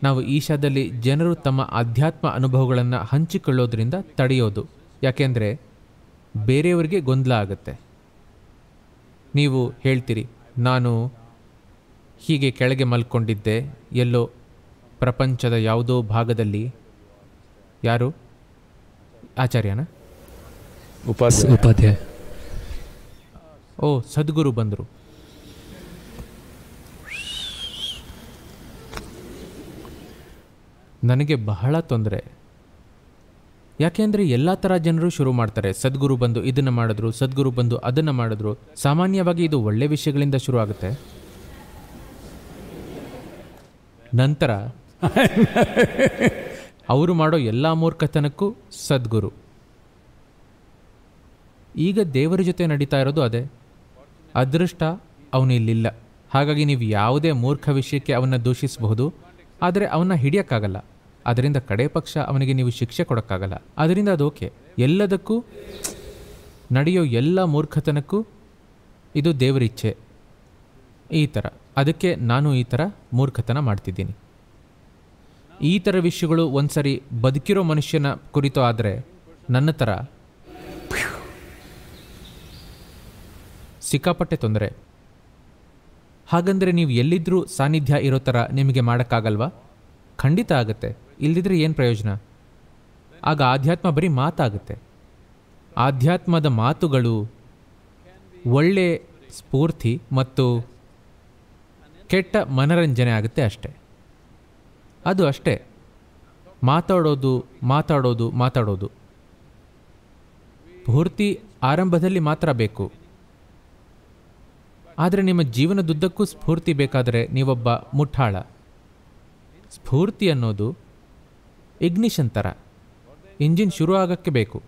Speaker 2: ನಾವು ಈಶಾದಲ್ಲಿ ಜನರು ತಮ್ಮ ಆಧ್ಯಾತ್ಮ ಅನುಭವಗಳನ್ನು ಹಂಚಿಕೊಳ್ಳೋದ್ರಿಂದ ತಡೆಯೋದು ಯಾಕೆಂದರೆ ಬೇರೆಯವರಿಗೆ ಗೊಂದಲ ಆಗುತ್ತೆ ನೀವು ಹೇಳ್ತೀರಿ ನಾನು ಹೀಗೆ ಕೆಳಗೆ ಮಲ್ಕೊಂಡಿದ್ದೆ ಎಲ್ಲೋ ಪ್ರಪಂಚದ ಯಾವುದೋ ಭಾಗದಲ್ಲಿ ಯಾರು ಆಚಾರ್ಯನ
Speaker 1: ಉಪಾಸ ಉಪಾಧ್ಯಾಯ
Speaker 2: ಓ ಸದ್ಗುರು ಬಂದರು ನನಗೆ ಬಹಳ ತೊಂದರೆ ಯಾಕೆಂದ್ರೆ ಎಲ್ಲ ಥರ ಜನರು ಶುರು ಮಾಡ್ತಾರೆ ಸದ್ಗುರು ಬಂದು ಇದನ್ನ ಮಾಡಿದ್ರು ಸದ್ಗುರು ಬಂದು ಅದನ್ನು ಮಾಡಿದ್ರು ಸಾಮಾನ್ಯವಾಗಿ ಇದು ಒಳ್ಳೆ ವಿಷಯಗಳಿಂದ ಶುರು ಆಗುತ್ತೆ ನಂತರ ಅವರು ಮಾಡೋ ಎಲ್ಲ ಮೂರ್ಖತನಕ್ಕೂ ಸದ್ಗುರು ಈಗ ದೇವರ ಜೊತೆ ನಡೀತಾ ಇರೋದು ಅದೇ ಅದೃಷ್ಟ ಅವನು ಇಲ್ಲಿಲ್ಲ ಹಾಗಾಗಿ ನೀವು ಯಾವುದೇ ಮೂರ್ಖ ವಿಷಯಕ್ಕೆ ಅವನ್ನ ದೂಷಿಸಬಹುದು ಆದರೆ ಅವನ್ನ ಹಿಡಿಯೋಕ್ಕಾಗಲ್ಲ ಅದರಿಂದ ಕಡೆ ಪಕ್ಷ ಅವನಿಗೆ ನೀವು ಶಿಕ್ಷೆ ಕೊಡೋಕ್ಕಾಗಲ್ಲ ಅದರಿಂದ ಅದು ಓಕೆ ಎಲ್ಲದಕ್ಕೂ ನಡೆಯೋ ಎಲ್ಲ ಮೂರ್ಖತನಕ್ಕೂ ಇದು ದೇವರಿಚ್ಛೆ ಈ ಥರ ಅದಕ್ಕೆ ನಾನು ಈ ಥರ ಮೂರ್ಖತನ ಮಾಡ್ತಿದ್ದೀನಿ ಈ ಥರ ವಿಷಯಗಳು ಒಂದ್ಸರಿ ಬದುಕಿರೋ ಮನುಷ್ಯನ ಕುರಿತು ಆದರೆ ನನ್ನ ಥರ ಸಿಕ್ಕಾಪಟ್ಟೆ ತೊಂದರೆ ಹಾಗಂದರೆ ನೀವು ಎಲ್ಲಿದ್ದರೂ ಸಾನ್ನಿಧ್ಯ ಇರೋ ಥರ ನಿಮಗೆ ಮಾಡೋಕ್ಕಾಗಲ್ವಾ ಖಂಡಿತ ಆಗುತ್ತೆ ಇಲ್ದಿದ್ರೆ ಏನು ಪ್ರಯೋಜನ ಆಗ ಆಧ್ಯಾತ್ಮ ಬರೀ ಮಾತಾಗುತ್ತೆ ಆಧ್ಯಾತ್ಮದ ಮಾತುಗಳು ಒಳ್ಳೆ ಸ್ಫೂರ್ತಿ ಮತ್ತು ಕೆಟ್ಟ ಮನರಂಜನೆ ಆಗುತ್ತೆ ಅಷ್ಟೆ ಅದು ಅಷ್ಟೇ ಮಾತಾಡೋದು ಮಾತಾಡೋದು ಮಾತಾಡೋದು ಪೂರ್ತಿ ಆರಂಭದಲ್ಲಿ ಮಾತ್ರ ಬೇಕು ಆದರೆ ನಿಮ್ಮ ಜೀವನದುದ್ದಕ್ಕೂ ಸ್ಫೂರ್ತಿ ಬೇಕಾದರೆ ನೀವೊಬ್ಬ ಮುಠಾಳ ಸ್ಫೂರ್ತಿ ಅನ್ನೋದು ಇಗ್ನಿಷನ್ ಥರ ಇಂಜಿನ್ ಶುರು ಆಗೋಕ್ಕೆ ಬೇಕು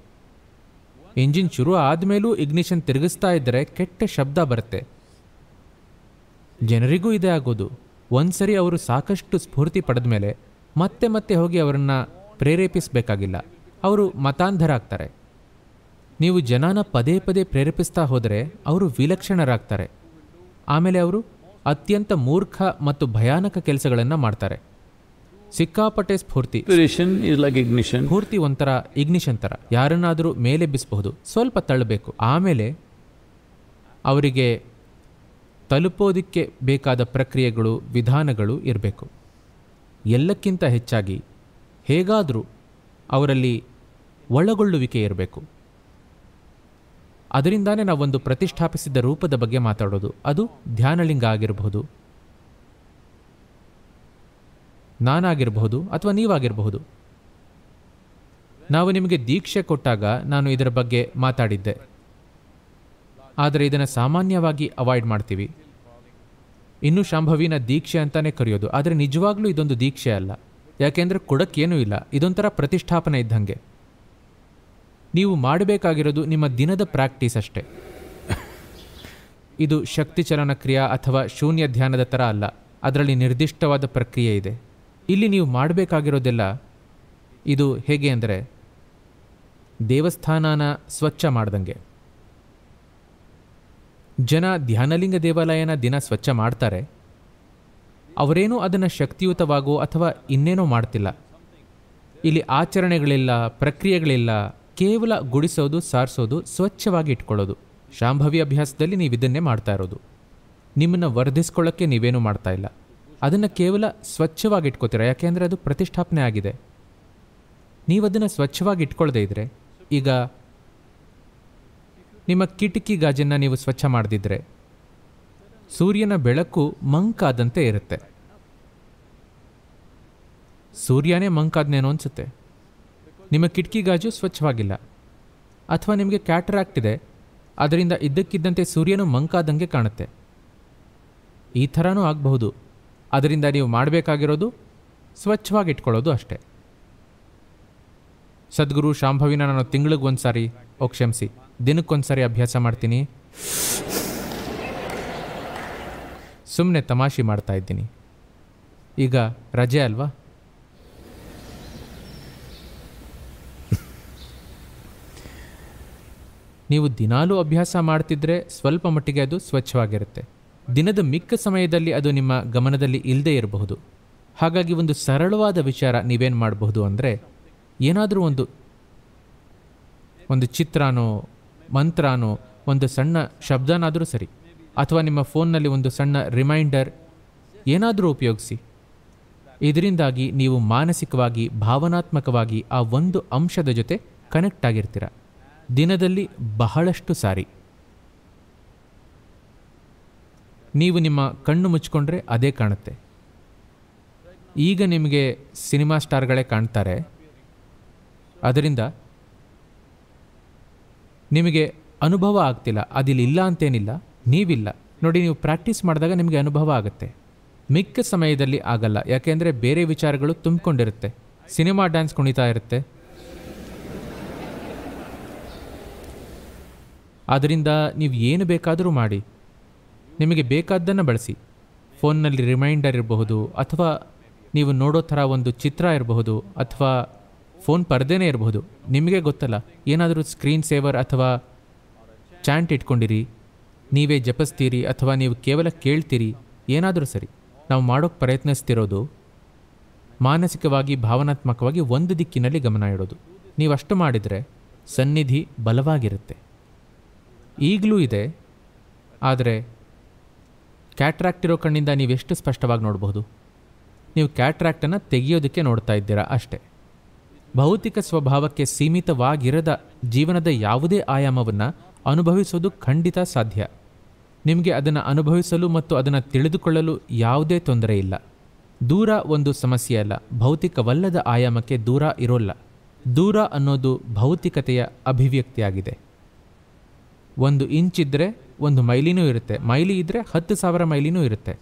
Speaker 2: ಇಂಜಿನ್ ಶುರು ಆದಮೇಲೂ ಇಗ್ನಿಷನ್ ತಿರುಗಿಸ್ತಾ ಇದ್ದರೆ ಕೆಟ್ಟ ಶಬ್ದ ಬರುತ್ತೆ ಜನರಿಗೂ ಇದೇ ಆಗೋದು ಒಂದು ಸರಿ ಅವರು ಸಾಕಷ್ಟು ಸ್ಫೂರ್ತಿ ಪಡೆದ ಮೇಲೆ ಮತ್ತೆ ಮತ್ತೆ ಹೋಗಿ ಅವರನ್ನು ಪ್ರೇರೇಪಿಸಬೇಕಾಗಿಲ್ಲ ಅವರು ಮತಾಂಧರಾಗ್ತಾರೆ ನೀವು ಜನನ ಪದೇ ಪದೇ ಪ್ರೇರೇಪಿಸ್ತಾ ಹೋದರೆ ಅವರು ವಿಲಕ್ಷಣರಾಗ್ತಾರೆ ಆಮೇಲೆ ಅವರು ಅತ್ಯಂತ ಮೂರ್ಖ ಮತ್ತು ಭಯಾನಕ ಕೆಲಸಗಳನ್ನು ಮಾಡ್ತಾರೆ ಸಿಕ್ಕಾಪಟ್ಟೆ ಸ್ಫೂರ್ತಿ ಸ್ಫೂರ್ತಿ ಒಂಥರ ಇಗ್ನಿಷನ್ ತರ ಯಾರನ್ನಾದರೂ ಮೇಲೆ ಬಿಸಬಹುದು ಸ್ವಲ್ಪ ತಳ್ಳಬೇಕು ಆಮೇಲೆ ಅವರಿಗೆ ತಲುಪೋದಕ್ಕೆ ಬೇಕಾದ ಪ್ರಕ್ರಿಯೆಗಳು ವಿಧಾನಗಳು ಇರಬೇಕು ಎಲ್ಲಕ್ಕಿಂತ ಹೆಚ್ಚಾಗಿ ಹೇಗಾದರೂ ಅವರಲ್ಲಿ ಒಳಗೊಳ್ಳುವಿಕೆ ಇರಬೇಕು ಅದರಿಂದಾನೇ ನಾವೊಂದು ಪ್ರತಿಷ್ಠಾಪಿಸಿದ ರೂಪದ ಬಗ್ಗೆ ಮಾತಾಡೋದು ಅದು ಧ್ಯಾನಲಿಂಗ ಆಗಿರಬಹುದು ನಾನಾಗಿರಬಹುದು ಅಥವಾ ನೀವಾಗಿರಬಹುದು ನಾವು ನಿಮಗೆ ದೀಕ್ಷೆ ಕೊಟ್ಟಾಗ ನಾನು ಇದರ ಬಗ್ಗೆ ಮಾತಾಡಿದ್ದೆ ಆದರೆ ಇದನ್ನು ಸಾಮಾನ್ಯವಾಗಿ ಅವಾಯ್ಡ್ ಮಾಡ್ತೀವಿ ಇನ್ನೂ ಶಾಂಭವಿನ ದೀಕ್ಷೆ ಅಂತಲೇ ಕರೆಯೋದು ಆದರೆ ನಿಜವಾಗ್ಲೂ ಇದೊಂದು ದೀಕ್ಷೆ ಅಲ್ಲ ಯಾಕೆಂದರೆ ಕೊಡಕ್ಕೇನೂ ಇಲ್ಲ ಇದೊಂಥರ ಪ್ರತಿಷ್ಠಾಪನೆ ಇದ್ದಂಗೆ ನೀವು ಮಾಡಬೇಕಾಗಿರೋದು ನಿಮ್ಮ ದಿನದ ಪ್ರಾಕ್ಟೀಸ್ ಅಷ್ಟೇ ಇದು ಶಕ್ತಿ ಚಲನ ಕ್ರಿಯಾ ಅಥವಾ ಶೂನ್ಯ ಧ್ಯಾನದ ಥರ ಅಲ್ಲ ಅದರಲ್ಲಿ ನಿರ್ದಿಷ್ಟವಾದ ಪ್ರಕ್ರಿಯೆ ಇದೆ ಇಲ್ಲಿ ನೀವು ಮಾಡಬೇಕಾಗಿರೋದೆಲ್ಲ ಇದು ಹೇಗೆ ಅಂದರೆ ದೇವಸ್ಥಾನನ ಸ್ವಚ್ಛ ಮಾಡ್ದಂಗೆ ಜನ ಧ್ಯಾನಲಿಂಗ ದೇವಾಲಯನ ದಿನ ಸ್ವಚ್ಛ ಮಾಡ್ತಾರೆ ಅವರೇನೂ ಅದನ್ನು ಶಕ್ತಿಯುತವಾಗೋ ಅಥವಾ ಇನ್ನೇನೋ ಮಾಡ್ತಿಲ್ಲ ಇಲ್ಲಿ ಆಚರಣೆಗಳಿಲ್ಲ ಪ್ರಕ್ರಿಯೆಗಳಿಲ್ಲ ಕೇವಲ ಗುಡಿಸೋದು ಸಾರಿಸೋದು ಸ್ವಚ್ಛವಾಗಿ ಇಟ್ಕೊಳ್ಳೋದು ಶಾಂಭವಿ ಅಭ್ಯಾಸದಲ್ಲಿ ನೀವು ಇದನ್ನೇ ಮಾಡ್ತಾ ಇರೋದು ನಿಮ್ಮನ್ನು ವರ್ಧಿಸ್ಕೊಳ್ಳೋಕ್ಕೆ ನೀವೇನೂ ಮಾಡ್ತಾ ಇಲ್ಲ ಅದನ್ನು ಕೇವಲ ಸ್ವಚ್ಛವಾಗಿ ಇಟ್ಕೋತೀರ ಯಾಕೆಂದರೆ ಅದು ಪ್ರತಿಷ್ಠಾಪನೆ ಆಗಿದೆ ನೀವು ಅದನ್ನು ಸ್ವಚ್ಛವಾಗಿ ಇಟ್ಕೊಳ್ಳದೇ ಇದ್ದರೆ ಈಗ ನಿಮ್ಮ ಕಿಟಕಿ ಗಾಜನ್ನು ನೀವು ಸ್ವಚ್ಛ ಮಾಡದಿದ್ದರೆ ಸೂರ್ಯನ ಬೆಳಕು ಮಂಕಾದಂತೆ ಇರುತ್ತೆ ಸೂರ್ಯನೇ ಮಂಕಾದನೇನೋ ಅನಿಸುತ್ತೆ ನಿಮ್ಮ ಕಿಟಕಿ ಗಾಜು ಸ್ವಚ್ಛವಾಗಿಲ್ಲ ಅಥವಾ ನಿಮಗೆ ಕ್ಯಾಟ್ರಾಕ್ಟ್ ಇದೆ ಅದರಿಂದ ಇದ್ದಕ್ಕಿದ್ದಂತೆ ಸೂರ್ಯನು ಮಂಕಾದಂಗೆ ಕಾಣುತ್ತೆ ಈ ಥರನೂ ಆಗಬಹುದು ಅದರಿಂದ ನೀವು ಮಾಡಬೇಕಾಗಿರೋದು ಸ್ವಚ್ಛವಾಗಿ ಇಟ್ಕೊಳ್ಳೋದು ಅಷ್ಟೇ ಸದ್ಗುರು ಶಾಂಭವಿನ ನಾನು ತಿಂಗಳಿಗೆ ಒಂದು ಸಾರಿ ಓ ಕ್ಷಮಿಸಿ ದಿನಕ್ಕೊಂದು ಸಾರಿ ಅಭ್ಯಾಸ ಮಾಡ್ತೀನಿ ಸುಮ್ಮನೆ ತಮಾಷೆ ಮಾಡ್ತಾ ಇದ್ದೀನಿ ಈಗ ರಜೆ ಅಲ್ವಾ ನೀವು ದಿನಾಲೂ ಅಭ್ಯಾಸ ಮಾಡ್ತಿದ್ರೆ ಸ್ವಲ್ಪ ಮಟ್ಟಿಗೆ ಅದು ಸ್ವಚ್ಛವಾಗಿರುತ್ತೆ ದಿನದ ಮಿಕ್ಕ ಸಮಯದಲ್ಲಿ ಅದು ನಿಮ್ಮ ಗಮನದಲ್ಲಿ ಇಲ್ಲದೇ ಇರಬಹುದು ಹಾಗಾಗಿ ಒಂದು ಸರಳವಾದ ವಿಚಾರ ನೀವೇನು ಮಾಡಬಹುದು ಅಂದರೆ ಏನಾದರೂ ಒಂದು ಒಂದು ಚಿತ್ರನೋ ಮಂತ್ರನೋ ಒಂದು ಸಣ್ಣ ಶಬ್ದನಾದರೂ ಸರಿ ಅಥವಾ ನಿಮ್ಮ ಫೋನ್ನಲ್ಲಿ ಒಂದು ಸಣ್ಣ ರಿಮೈಂಡರ್ ಏನಾದರೂ ಉಪಯೋಗಿಸಿ ಇದರಿಂದಾಗಿ ನೀವು ಮಾನಸಿಕವಾಗಿ ಭಾವನಾತ್ಮಕವಾಗಿ ಆ ಒಂದು ಅಂಶದ ಜೊತೆ ಕನೆಕ್ಟ್ ಆಗಿರ್ತೀರ ದಿನದಲ್ಲಿ ಬಹಳಷ್ಟು ಸಾರಿ ನೀವು ನಿಮ್ಮ ಕಣ್ಣು ಮುಚ್ಚಿಕೊಂಡ್ರೆ ಅದೇ ಕಾಣುತ್ತೆ ಈಗ ನಿಮಗೆ ಸಿನಿಮಾ ಸ್ಟಾರ್ಗಳೇ ಕಾಣ್ತಾರೆ ಅದರಿಂದ ನಿಮಗೆ ಅನುಭವ ಆಗ್ತಿಲ್ಲ ಅದಿಲ್ಲ ಅಂತೇನಿಲ್ಲ ನೀವಿಲ್ಲ ನೋಡಿ ನೀವು ಪ್ರಾಕ್ಟೀಸ್ ಮಾಡಿದಾಗ ನಿಮಗೆ ಅನುಭವ ಆಗುತ್ತೆ ಮಿಕ್ಕ ಸಮಯದಲ್ಲಿ ಆಗಲ್ಲ ಯಾಕೆಂದರೆ ಬೇರೆ ವಿಚಾರಗಳು ತುಂಬಿಕೊಂಡಿರುತ್ತೆ ಸಿನಿಮಾ ಡ್ಯಾನ್ಸ್ ಕುಣಿತಾ ಇರುತ್ತೆ ಆದ್ದರಿಂದ ನೀವು ಏನು ಬೇಕಾದರೂ ಮಾಡಿ ನಿಮಗೆ ಬೇಕಾದ್ದನ್ನು ಬಳಸಿ ಫೋನ್ನಲ್ಲಿ ರಿಮೈಂಡರ್ ಇರಬಹುದು ಅಥವಾ ನೀವು ನೋಡೋ ಥರ ಒಂದು ಚಿತ್ರ ಇರಬಹುದು ಅಥವಾ ಫೋನ್ ಪರದೇನೇ ಇರಬಹುದು ನಿಮಗೆ ಗೊತ್ತಲ್ಲ ಏನಾದರೂ ಸ್ಕ್ರೀನ್ ಸೇವರ್ ಅಥವಾ ಚಾಂಟ್ ಇಟ್ಕೊಂಡಿರಿ ನೀವೇ ಜಪಿಸ್ತೀರಿ ಅಥವಾ ನೀವು ಕೇವಲ ಕೇಳ್ತೀರಿ ಏನಾದರೂ ಸರಿ ನಾವು ಮಾಡೋಕ್ಕೆ ಪ್ರಯತ್ನಿಸ್ತಿರೋದು ಮಾನಸಿಕವಾಗಿ ಭಾವನಾತ್ಮಕವಾಗಿ ಒಂದು ದಿಕ್ಕಿನಲ್ಲಿ ಗಮನ ಇಡೋದು ನೀವಷ್ಟು ಮಾಡಿದರೆ ಸನ್ನಿಧಿ ಬಲವಾಗಿರುತ್ತೆ ಈಗಲೂ ಇದೆ ಆದರೆ ಕ್ಯಾಟ್ರಾಕ್ಟ್ ಇರೋ ಕಣ್ಣಿಂದ ನೀವೆಷ್ಟು ಸ್ಪಷ್ಟವಾಗಿ ನೋಡಬಹುದು ನೀವು ಕ್ಯಾಟ್ರಾಕ್ಟನ್ನು ತೆಗೆಯೋದಕ್ಕೆ ನೋಡ್ತಾ ಇದ್ದೀರಾ ಅಷ್ಟೇ ಭೌತಿಕ ಸ್ವಭಾವಕ್ಕೆ ಸೀಮಿತವಾಗಿರದ ಜೀವನದ ಯಾವುದೇ ಆಯಾಮವನ್ನು ಅನುಭವಿಸೋದು ಖಂಡಿತ ಸಾಧ್ಯ ನಿಮಗೆ ಅದನ್ನು ಅನುಭವಿಸಲು ಮತ್ತು ಅದನ್ನು ತಿಳಿದುಕೊಳ್ಳಲು ಯಾವುದೇ ತೊಂದರೆ ಇಲ್ಲ ದೂರ ಒಂದು ಸಮಸ್ಯೆ ಅಲ್ಲ ಭೌತಿಕವಲ್ಲದ ಆಯಾಮಕ್ಕೆ ದೂರ ಇರೋಲ್ಲ ದೂರ ಅನ್ನೋದು ಭೌತಿಕತೆಯ ಅಭಿವ್ಯಕ್ತಿಯಾಗಿದೆ ಒಂದು ಇಂಚಿದ್ರೆ ಒಂದು ಮೈಲಿನೂ ಇರುತ್ತೆ ಮೈಲಿ ಇದ್ದರೆ ಹತ್ತು ಸಾವಿರ ಮೈಲಿನೂ ಇರುತ್ತೆ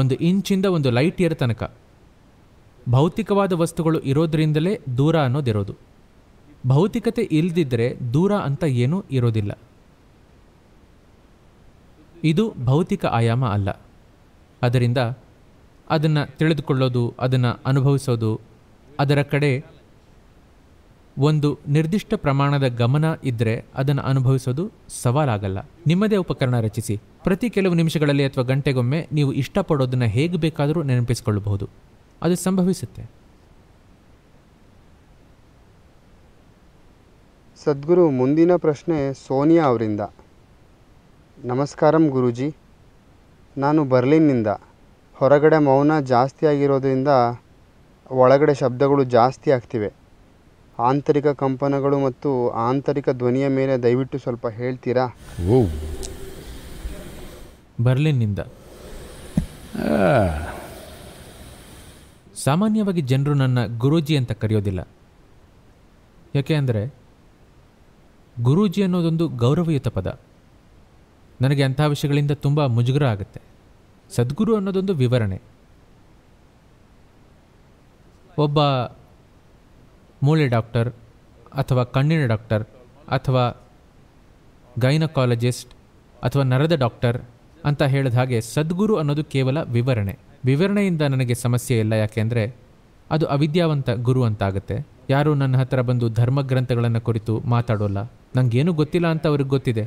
Speaker 2: ಒಂದು ಇಂಚಿಂದ ಒಂದು ಲೈಟ್ ಇಯರ್ ತನಕ ಭೌತಿಕವಾದ ವಸ್ತುಗಳು ಇರೋದ್ರಿಂದಲೇ ದೂರ ಅನ್ನೋದಿರೋದು ಭೌತಿಕತೆ ಇಲ್ದಿದ್ರೆ ದೂರ ಅಂತ ಏನೂ ಇರೋದಿಲ್ಲ ಇದು ಭೌತಿಕ ಆಯಾಮ ಅಲ್ಲ ಅದರಿಂದ ಅದನ್ನು ತಿಳಿದುಕೊಳ್ಳೋದು ಅದನ್ನು ಅನುಭವಿಸೋದು ಅದರ ಕಡೆ ಒಂದು ನಿರ್ದಿಷ್ಟ ಪ್ರಮಾಣದ ಗಮನ ಇದ್ದರೆ ಅದನ್ನು ಅನುಭವಿಸೋದು ಸವಾಲಾಗಲ್ಲ ನಿಮ್ಮದೇ ಉಪಕರಣ ರಚಿಸಿ ಪ್ರತಿ ಕೆಲವು ನಿಮಿಷಗಳಲ್ಲಿ ಅಥವಾ ಗಂಟೆಗೊಮ್ಮೆ ನೀವು ಇಷ್ಟಪಡೋದನ್ನು ಹೇಗೆ ಬೇಕಾದರೂ ನೆನಪಿಸಿಕೊಳ್ಳಬಹುದು ಅದು ಸಂಭವಿಸುತ್ತೆ
Speaker 3: ಸದ್ಗುರು ಮುಂದಿನ ಪ್ರಶ್ನೆ ಸೋನಿಯಾ ಅವರಿಂದ ನಮಸ್ಕಾರಂ ಗುರೂಜಿ ನಾನು ಬರ್ಲಿನ್ನಿಂದ ಹೊರಗಡೆ ಮೌನ ಜಾಸ್ತಿ ಆಗಿರೋದ್ರಿಂದ ಒಳಗಡೆ ಶಬ್ದಗಳು ಜಾಸ್ತಿ ಆಗ್ತಿವೆ ಆಂತರಿಕ ಕಂಪನಗಳು ಮತ್ತು ಆಂತರಿಕ ಧ್ವನಿಯ ಮೇಲೆ ದಯವಿಟ್ಟು ಸ್ವಲ್ಪ ಹೇಳ್ತೀರಾ
Speaker 2: ಓ ಬರ್ಲಿನ್ನಿಂದ ಸಾಮಾನ್ಯವಾಗಿ ಜನರು ನನ್ನ ಗುರೂಜಿ ಅಂತ ಕರೆಯೋದಿಲ್ಲ ಯಾಕೆ ಅಂದರೆ ಗುರೂಜಿ ಅನ್ನೋದೊಂದು ಗೌರವಯುತ ಪದ ನನಗೆ ಅಂಥ ವಿಷಯಗಳಿಂದ ತುಂಬ ಮುಜುಗರ ಆಗುತ್ತೆ ಸದ್ಗುರು ಅನ್ನೋದೊಂದು ವಿವರಣೆ ಒಬ್ಬ ಮೂಳೆ ಡಾಕ್ಟರ್ ಅಥವಾ ಕಣ್ಣಿನ ಡಾಕ್ಟರ್ ಅಥವಾ ಗೈನಕಾಲಜಿಸ್ಟ್ ಅಥವಾ ನರದ ಡಾಕ್ಟರ್ ಅಂತ ಹೇಳಿದ ಹಾಗೆ ಸದ್ಗುರು ಅನ್ನೋದು ಕೇವಲ ವಿವರಣೆ ವಿವರಣೆಯಿಂದ ನನಗೆ ಸಮಸ್ಯೆ ಇಲ್ಲ ಯಾಕೆಂದರೆ ಅದು ಅವಿದ್ಯಾವಂತ ಗುರು ಅಂತಾಗುತ್ತೆ ಯಾರೂ ನನ್ನ ಹತ್ರ ಬಂದು ಧರ್ಮ ಗ್ರಂಥಗಳನ್ನು ಕುರಿತು ಮಾತಾಡೋಲ್ಲ ನನಗೇನು ಗೊತ್ತಿಲ್ಲ ಅಂತ ಅವ್ರಿಗೆ ಗೊತ್ತಿದೆ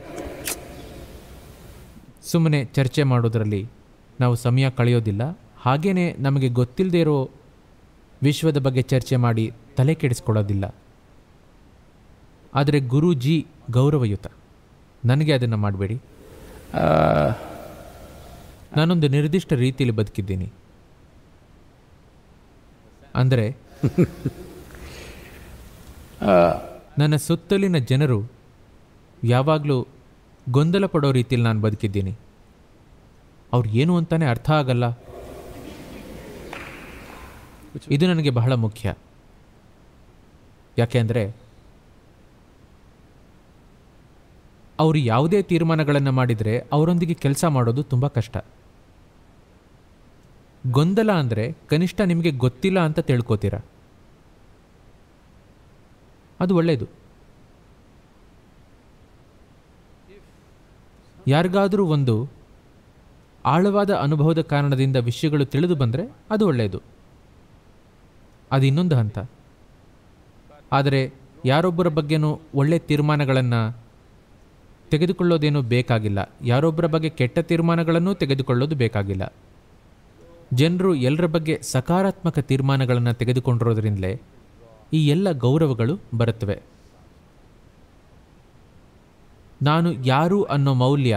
Speaker 2: ಸುಮ್ಮನೆ ಚರ್ಚೆ ಮಾಡೋದರಲ್ಲಿ ನಾವು ಸಮಯ ಕಳೆಯೋದಿಲ್ಲ ಹಾಗೆಯೇ ನಮಗೆ ಗೊತ್ತಿಲ್ಲದೆ ಇರೋ ವಿಶ್ವದ ಬಗ್ಗೆ ಚರ್ಚೆ ಮಾಡಿ ತಲೆ ಕೆಡಿಸ್ಕೊಳ್ಳೋದಿಲ್ಲ ಆದರೆ ಗುರೂಜಿ ಗೌರವಯುತ ನನಗೆ ಅದನ್ನು ಮಾಡಬೇಡಿ ನಾನೊಂದು ನಿರ್ದಿಷ್ಟ ರೀತಿಯಲ್ಲಿ ಬದುಕಿದ್ದೀನಿ ಅಂದರೆ ನನ್ನ ಸುತ್ತಲಿನ ಜನರು ಯಾವಾಗಲೂ ಗೊಂದಲ ಪಡೋ ರೀತಿಯಲ್ಲಿ ನಾನು ಬದುಕಿದ್ದೀನಿ ಅವ್ರು ಏನು ಅಂತಾನೆ ಅರ್ಥ ಆಗಲ್ಲ ಇದು ನನಗೆ ಬಹಳ ಮುಖ್ಯ ಯಾಕೆಂದರೆ ಅವರು ಯಾವುದೇ ತೀರ್ಮಾನಗಳನ್ನು ಮಾಡಿದರೆ ಅವರೊಂದಿಗೆ ಕೆಲಸ ಮಾಡೋದು ತುಂಬ ಕಷ್ಟ ಗೊಂದಲ ಅಂದರೆ ಕನಿಷ್ಠ ನಿಮಗೆ ಗೊತ್ತಿಲ್ಲ ಅಂತ ತಿಳ್ಕೊತೀರ ಅದು ಒಳ್ಳೆಯದು ಯಾರಿಗಾದರೂ ಒಂದು ಆಳವಾದ ಅನುಭವದ ಕಾರಣದಿಂದ ವಿಷಯಗಳು ತಿಳಿದು ಬಂದರೆ ಅದು ಒಳ್ಳೆಯದು ಅದು ಇನ್ನೊಂದು ಹಂತ ಆದರೆ ಯಾರೊಬ್ಬರ ಬಗ್ಗೆನೂ ಒಳ್ಳೆ ತೀರ್ಮಾನಗಳನ್ನು ತೆಗೆದುಕೊಳ್ಳೋದೇನೂ ಬೇಕಾಗಿಲ್ಲ ಯಾರೊಬ್ಬರ ಬಗ್ಗೆ ಕೆಟ್ಟ ತೀರ್ಮಾನಗಳನ್ನು ತೆಗೆದುಕೊಳ್ಳೋದು ಬೇಕಾಗಿಲ್ಲ ಜನರು ಎಲ್ಲರ ಬಗ್ಗೆ ಸಕಾರಾತ್ಮಕ ತೀರ್ಮಾನಗಳನ್ನು ತೆಗೆದುಕೊಂಡಿರೋದ್ರಿಂದಲೇ ಈ ಎಲ್ಲ ಗೌರವಗಳು ಬರುತ್ತವೆ ನಾನು ಯಾರು ಅನ್ನೋ ಮೌಲ್ಯ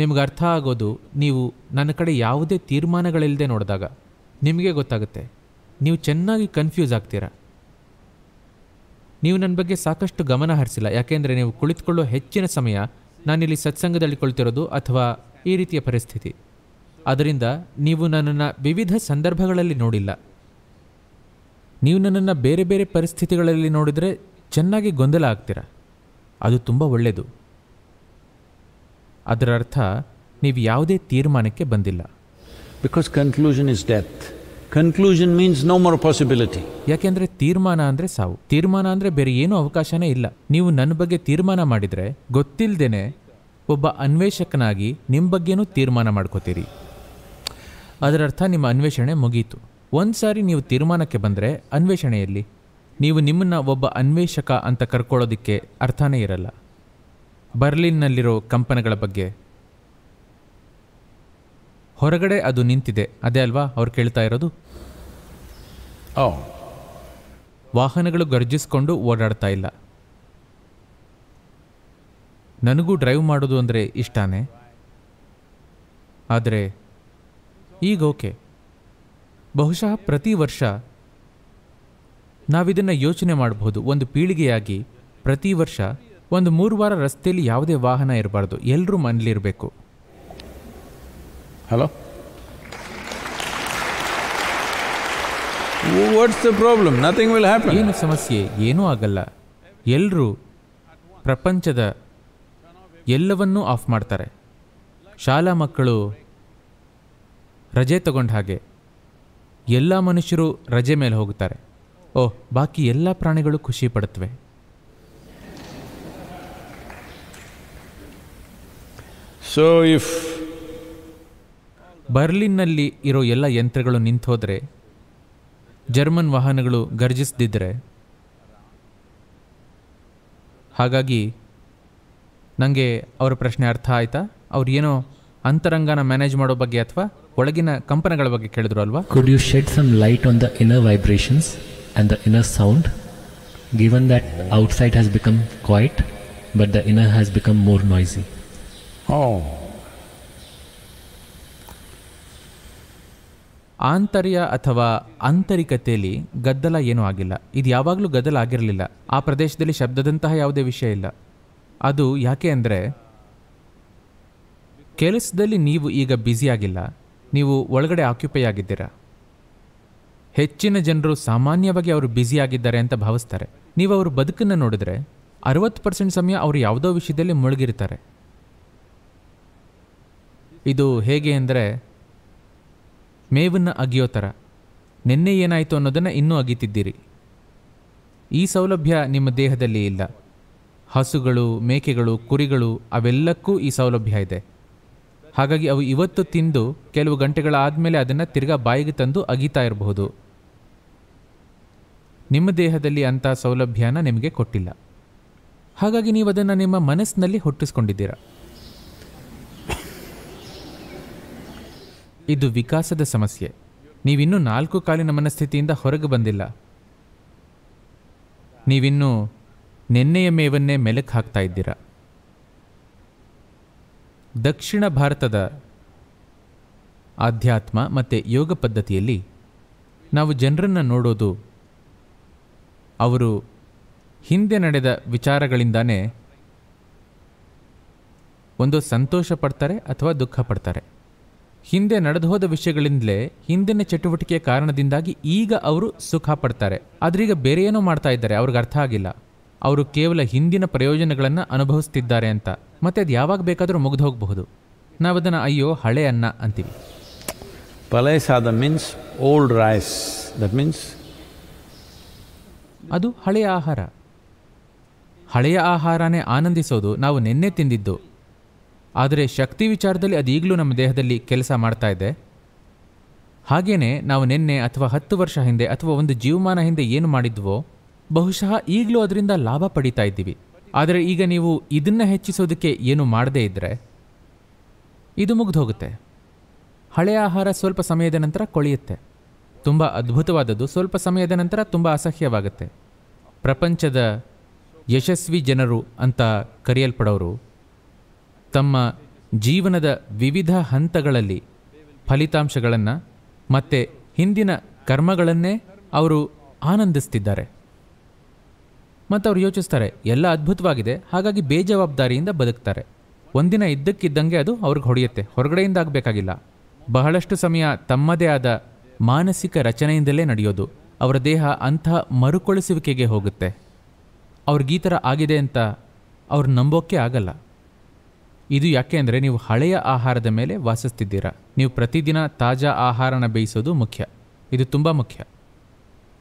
Speaker 2: ನಿಮ್ಗೆ ಅರ್ಥ ಆಗೋದು ನೀವು ನನ್ನ ಕಡೆ ಯಾವುದೇ ತೀರ್ಮಾನಗಳಿಲ್ಲದೆ ನೋಡಿದಾಗ ನಿಮಗೆ ಗೊತ್ತಾಗುತ್ತೆ ನೀವು ಚೆನ್ನಾಗಿ ಕನ್ಫ್ಯೂಸ್ ಆಗ್ತೀರಾ ನೀವು ನನ್ನ ಬಗ್ಗೆ ಸಾಕಷ್ಟು ಗಮನ ಹರಿಸಿಲ್ಲ ಯಾಕೆಂದರೆ ನೀವು ಕುಳಿತುಕೊಳ್ಳೋ ಹೆಚ್ಚಿನ ಸಮಯ ನಾನಿಲ್ಲಿ ಸತ್ಸಂಗದಲ್ಲಿ ಕೊಳ್ತಿರೋದು ಅಥವಾ ಈ ರೀತಿಯ ಪರಿಸ್ಥಿತಿ ಅದರಿಂದ ನೀವು ನನ್ನನ್ನು ವಿವಿಧ ಸಂದರ್ಭಗಳಲ್ಲಿ ನೋಡಿಲ್ಲ ನೀವು ನನ್ನನ್ನು ಬೇರೆ ಬೇರೆ ಪರಿಸ್ಥಿತಿಗಳಲ್ಲಿ ನೋಡಿದರೆ ಚೆನ್ನಾಗಿ ಗೊಂದಲ ಆಗ್ತೀರ ಅದು ತುಂಬ ಒಳ್ಳೆಯದು ಅದರ ಅರ್ಥ ನೀವು ಯಾವುದೇ ತೀರ್ಮಾನಕ್ಕೆ ಬಂದಿಲ್ಲ because conclusion is death conclusion means no more possibility ಯಾಕೆಂದ್ರೆ ತೀರ್ಮಾನ ಅಂದ್ರೆ ಸಾವು ತೀರ್ಮಾನ ಅಂದ್ರೆ ಬೇರೆ ಏನೂ ಅವಕಾಶನೇ ಇಲ್ಲ ನೀವು ನನ್ನ ಬಗ್ಗೆ ತೀರ್ಮಾನ ಮಾಡಿದ್ರೆ ಗೊತ್ತಿಲ್ಲದೇನೆ ಒಬ್ಬ ಅನ್ವೇಷಕನಾಗಿ ನಿಮ್ಮ ಬಗ್ಗೆನೂ ತೀರ್ಮಾನ ಮಾಡ್ಕೋತೀರಿ ಅದರರ್ಥ ನಿಮ್ಮ ಅನ್ವೇಷಣೆ ಮುಗೀತು ಒಂದು ಸಾರಿ ನೀವು ತೀರ್ಮಾನಕ್ಕೆ ಬಂದರೆ ಅನ್ವೇಷಣೆಯಲ್ಲಿ ನೀವು ನಿಮ್ಮನ್ನ ಒಬ್ಬ ಅನ್ವೇಷಕ ಅಂತ ಕರ್ಕೊಳ್ಳೋದಕ್ಕೆ ಅರ್ಥನೇ ಇರಲ್ಲ ಬರ್ಲಿನ್ನಲ್ಲಿರೋ ಕಂಪನಿಗಳ ಬಗ್ಗೆ ಹೊರಗಡೆ ಅದು ನಿಂತಿದೆ ಅದೇ ಅಲ್ವಾ ಅವ್ರು ಕೇಳ್ತಾ ಇರೋದು ವಾಹನಗಳು ಗರ್ಜಿಸ್ಕೊಂಡು ಓಡಾಡ್ತಾ ಇಲ್ಲ ನನಗೂ ಡ್ರೈವ್ ಮಾಡೋದು ಅಂದರೆ ಇಷ್ಟನೇ ಆದರೆ ಈಗ ಓಕೆ ಬಹುಶಃ ಪ್ರತಿ ವರ್ಷ ನಾವಿದನ್ನು ಯೋಚನೆ ಮಾಡಬಹುದು ಒಂದು ಪೀಳಿಗೆಯಾಗಿ ಪ್ರತಿ ವರ್ಷ ಒಂದು ಮೂರು ವಾರ ರಸ್ತೆಯಲ್ಲಿ ಯಾವುದೇ ವಾಹನ ಇರಬಾರ್ದು ಎಲ್ಲರೂ ಮನೇಲಿರಬೇಕು Hello? What's the problem nothing will happen ಏನು ಸಮಸ್ಯೆ ಏನೂ ಆಗಲ್ಲ ಎಲ್ಲರೂ ಪ್ರಪಂಚದ ಎಲ್ಲವನ್ನೂ ಆಫ್ ಮಾಡ್ತಾರೆ ಶಾಲಾ ಮಕ್ಕಳು ರಜೆ ತಗೊಂಡ ಹಾಗೆ ಎಲ್ಲ ಮನುಷ್ಯರು ರಜೆ ಮೇಲೆ ಹೋಗುತ್ತಾರೆ ಓಹ್ ಬಾಕಿ ಎಲ್ಲ ಪ್ರಾಣಿಗಳು ಖುಷಿ ಪಡುತ್ತವೆ ಸೊ ಇಫ್ ಬರ್ಲಿನ್ನಲ್ಲಿ ಇರೋ ಎಲ್ಲ ಯಂತ್ರಗಳು ನಿಂತೋದ್ರೆ ಜರ್ಮನ್ ವಾಹನಗಳು ಗರ್ಜಿಸದಿದ್ರೆ ಹಾಗಾಗಿ ನನಗೆ ಅವರ ಪ್ರಶ್ನೆ ಅರ್ಥ ಆಯಿತಾ ಅವ್ರು ಏನೋ ಅಂತರಂಗನ ಮ್ಯಾನೇಜ್ ಮಾಡೋ ಬಗ್ಗೆ ಅಥವಾ ಒಳಗಿನ ಕಂಪನಗಳ ಬಗ್ಗೆ ಕೇಳಿದ್ರು ಅಲ್ವಾ could you shed some light on the inner vibrations and the inner sound given that outside has become quiet but the inner has become more noisy ಓ ಆಂತರ್ಯ ಅಥವಾ ಆಂತರಿಕತೆಯಲ್ಲಿ ಗದ್ದಲ ಏನೂ ಆಗಿಲ್ಲ ಇದು ಯಾವಾಗಲೂ ಗದ್ದಲ ಆಗಿರಲಿಲ್ಲ ಆ ಪ್ರದೇಶದಲ್ಲಿ ಶಬ್ದದಂತಹ ಯಾವುದೇ ವಿಷಯ ಇಲ್ಲ ಅದು ಯಾಕೆ ಅಂದರೆ ಕೆಲಸದಲ್ಲಿ ನೀವು ಈಗ ಬ್ಯುಸಿಯಾಗಿಲ್ಲ ನೀವು ಒಳಗಡೆ ಆಕ್ಯುಪೈ ಆಗಿದ್ದೀರಾ ಹೆಚ್ಚಿನ ಜನರು ಸಾಮಾನ್ಯವಾಗಿ ಅವರು ಬ್ಯುಸಿಯಾಗಿದ್ದಾರೆ ಅಂತ ಭಾವಿಸ್ತಾರೆ ನೀವು ಅವರು ಬದುಕನ್ನು ನೋಡಿದ್ರೆ ಅರವತ್ತು ಪರ್ಸೆಂಟ್ ಸಮಯ ಅವರು ಯಾವುದೋ ವಿಷಯದಲ್ಲಿ ಮುಳುಗಿರ್ತಾರೆ ಇದು ಹೇಗೆ ಅಂದರೆ ಮೇವನ್ನು ಅಗಿಯೋ ಥರ ನಿನ್ನೆ ಏನಾಯಿತು ಅನ್ನೋದನ್ನು ಇನ್ನೂ ಅಗಿತಿದ್ದೀರಿ ಈ ಸೌಲಭ್ಯ ನಿಮ್ಮ ದೇಹದಲ್ಲಿ ಇಲ್ಲ ಹಸುಗಳು ಮೇಕೆಗಳು ಕುರಿಗಳು ಅವೆಲ್ಲಕ್ಕೂ ಈ ಸೌಲಭ್ಯ ಇದೆ ಹಾಗಾಗಿ ಅವು ಇವತ್ತು ತಿಂದು ಕೆಲವು ಗಂಟೆಗಳಾದಮೇಲೆ ಅದನ್ನು ತಿರ್ಗಾ ಬಾಯಿಗೆ ತಂದು ಅಗಿತಾ ಇರಬಹುದು ನಿಮ್ಮ ದೇಹದಲ್ಲಿ ಅಂಥ ಸೌಲಭ್ಯನ ನಿಮಗೆ ಕೊಟ್ಟಿಲ್ಲ ಹಾಗಾಗಿ ನೀವು ಅದನ್ನು ನಿಮ್ಮ ಮನಸ್ಸಿನಲ್ಲಿ ಹುಟ್ಟಿಸ್ಕೊಂಡಿದ್ದೀರಾ ಇದು ವಿಕಾಸದ ಸಮಸ್ಯೆ ನೀವಿನ್ನೂ ನಾಲ್ಕು ಕಾಲಿನ ಮನಸ್ಥಿತಿಯಿಂದ ಹೊರಗೆ ಬಂದಿಲ್ಲ ನೀವಿನ್ನೂ ನಿನ್ನೆಯ ಮೇವನ್ನೇ ಮೆಲಕ್ ಹಾಕ್ತಾ ಇದ್ದೀರ ದಕ್ಷಿಣ ಭಾರತದ ಆಧ್ಯಾತ್ಮ ಮತ್ತು ಯೋಗ ಪದ್ಧತಿಯಲ್ಲಿ ನಾವು ಜನರನ್ನು ನೋಡೋದು ಅವರು ಹಿಂದೆ ನಡೆದ ವಿಚಾರಗಳಿಂದಾನೇ ಒಂದು ಸಂತೋಷ ಪಡ್ತಾರೆ ಅಥವಾ ದುಃಖ ಪಡ್ತಾರೆ ಹಿಂದೆ ಹೋದ ವಿಷಯಗಳಿಂದಲೇ ಹಿಂದಿನ ಚಟುವಟಿಕೆಯ ಕಾರಣದಿಂದಾಗಿ ಈಗ ಅವರು ಸುಖ ಪಡ್ತಾರೆ ಆದ್ರೀಗ ಬೇರೆ ಏನೋ ಮಾಡ್ತಾ ಇದ್ದಾರೆ ಅವ್ರಿಗೆ ಅರ್ಥ ಆಗಿಲ್ಲ ಅವರು ಕೇವಲ ಹಿಂದಿನ ಪ್ರಯೋಜನಗಳನ್ನು ಅನುಭವಿಸ್ತಿದ್ದಾರೆ ಅಂತ ಮತ್ತೆ ಅದು ಯಾವಾಗ ಬೇಕಾದರೂ ಮುಗಿದು ಹೋಗಬಹುದು ನಾವು ಅದನ್ನು ಅಯ್ಯೋ ಹಳೆ ಅನ್ನ ಅಂತೀವಿ ಪಲೈಸಾದ means old rice that means ಅದು ಹಳೆಯ ಆಹಾರ ಹಳೆಯ ಆಹಾರನೇ ಆನಂದಿಸೋದು ನಾವು ನಿನ್ನೆ ತಿಂದಿದ್ದು ಆದರೆ ಶಕ್ತಿ ವಿಚಾರದಲ್ಲಿ ಅದು ಈಗಲೂ ನಮ್ಮ ದೇಹದಲ್ಲಿ ಕೆಲಸ ಮಾಡ್ತಾ ಇದೆ ಹಾಗೆಯೇ ನಾವು ನಿನ್ನೆ ಅಥವಾ ಹತ್ತು ವರ್ಷ ಹಿಂದೆ ಅಥವಾ ಒಂದು ಜೀವಮಾನ ಹಿಂದೆ ಏನು ಮಾಡಿದ್ವೋ ಬಹುಶಃ ಈಗಲೂ ಅದರಿಂದ ಲಾಭ ಪಡೀತಾ ಇದ್ದೀವಿ ಆದರೆ ಈಗ ನೀವು ಇದನ್ನು ಹೆಚ್ಚಿಸೋದಕ್ಕೆ ಏನು ಮಾಡದೇ ಇದ್ದರೆ ಇದು ಮುಗಿದು ಹೋಗುತ್ತೆ ಹಳೆಯ ಆಹಾರ ಸ್ವಲ್ಪ ಸಮಯದ ನಂತರ ಕೊಳೆಯುತ್ತೆ ತುಂಬ ಅದ್ಭುತವಾದದ್ದು ಸ್ವಲ್ಪ ಸಮಯದ ನಂತರ ತುಂಬ ಅಸಹ್ಯವಾಗುತ್ತೆ ಪ್ರಪಂಚದ ಯಶಸ್ವಿ ಜನರು ಅಂತ ಕರೆಯಲ್ಪಡೋರು ತಮ್ಮ ಜೀವನದ ವಿವಿಧ ಹಂತಗಳಲ್ಲಿ ಫಲಿತಾಂಶಗಳನ್ನು ಮತ್ತೆ ಹಿಂದಿನ ಕರ್ಮಗಳನ್ನೇ ಅವರು ಆನಂದಿಸ್ತಿದ್ದಾರೆ ಮತ್ತು ಅವರು ಯೋಚಿಸ್ತಾರೆ ಎಲ್ಲ ಅದ್ಭುತವಾಗಿದೆ ಹಾಗಾಗಿ ಬೇಜವಾಬ್ದಾರಿಯಿಂದ ಬದುಕ್ತಾರೆ ಒಂದಿನ ಇದ್ದಕ್ಕಿದ್ದಂಗೆ ಅದು ಅವ್ರಿಗೆ ಹೊಡೆಯುತ್ತೆ ಹೊರಗಡೆಯಿಂದ ಆಗಬೇಕಾಗಿಲ್ಲ ಬಹಳಷ್ಟು ಸಮಯ ತಮ್ಮದೇ ಆದ ಮಾನಸಿಕ ರಚನೆಯಿಂದಲೇ ನಡೆಯೋದು ಅವರ ದೇಹ ಅಂಥ ಮರುಕೊಳಿಸುವಿಕೆಗೆ ಹೋಗುತ್ತೆ ಅವ್ರಿಗೆ ಈ ಥರ ಆಗಿದೆ ಅಂತ ಅವ್ರು ನಂಬೋಕೆ ಆಗಲ್ಲ ಇದು ಯಾಕೆ ಅಂದರೆ ನೀವು ಹಳೆಯ ಆಹಾರದ ಮೇಲೆ ವಾಸಿಸ್ತಿದ್ದೀರಾ ನೀವು ಪ್ರತಿದಿನ ತಾಜಾ ಆಹಾರನ ಬೇಯಿಸೋದು ಮುಖ್ಯ ಇದು ತುಂಬ ಮುಖ್ಯ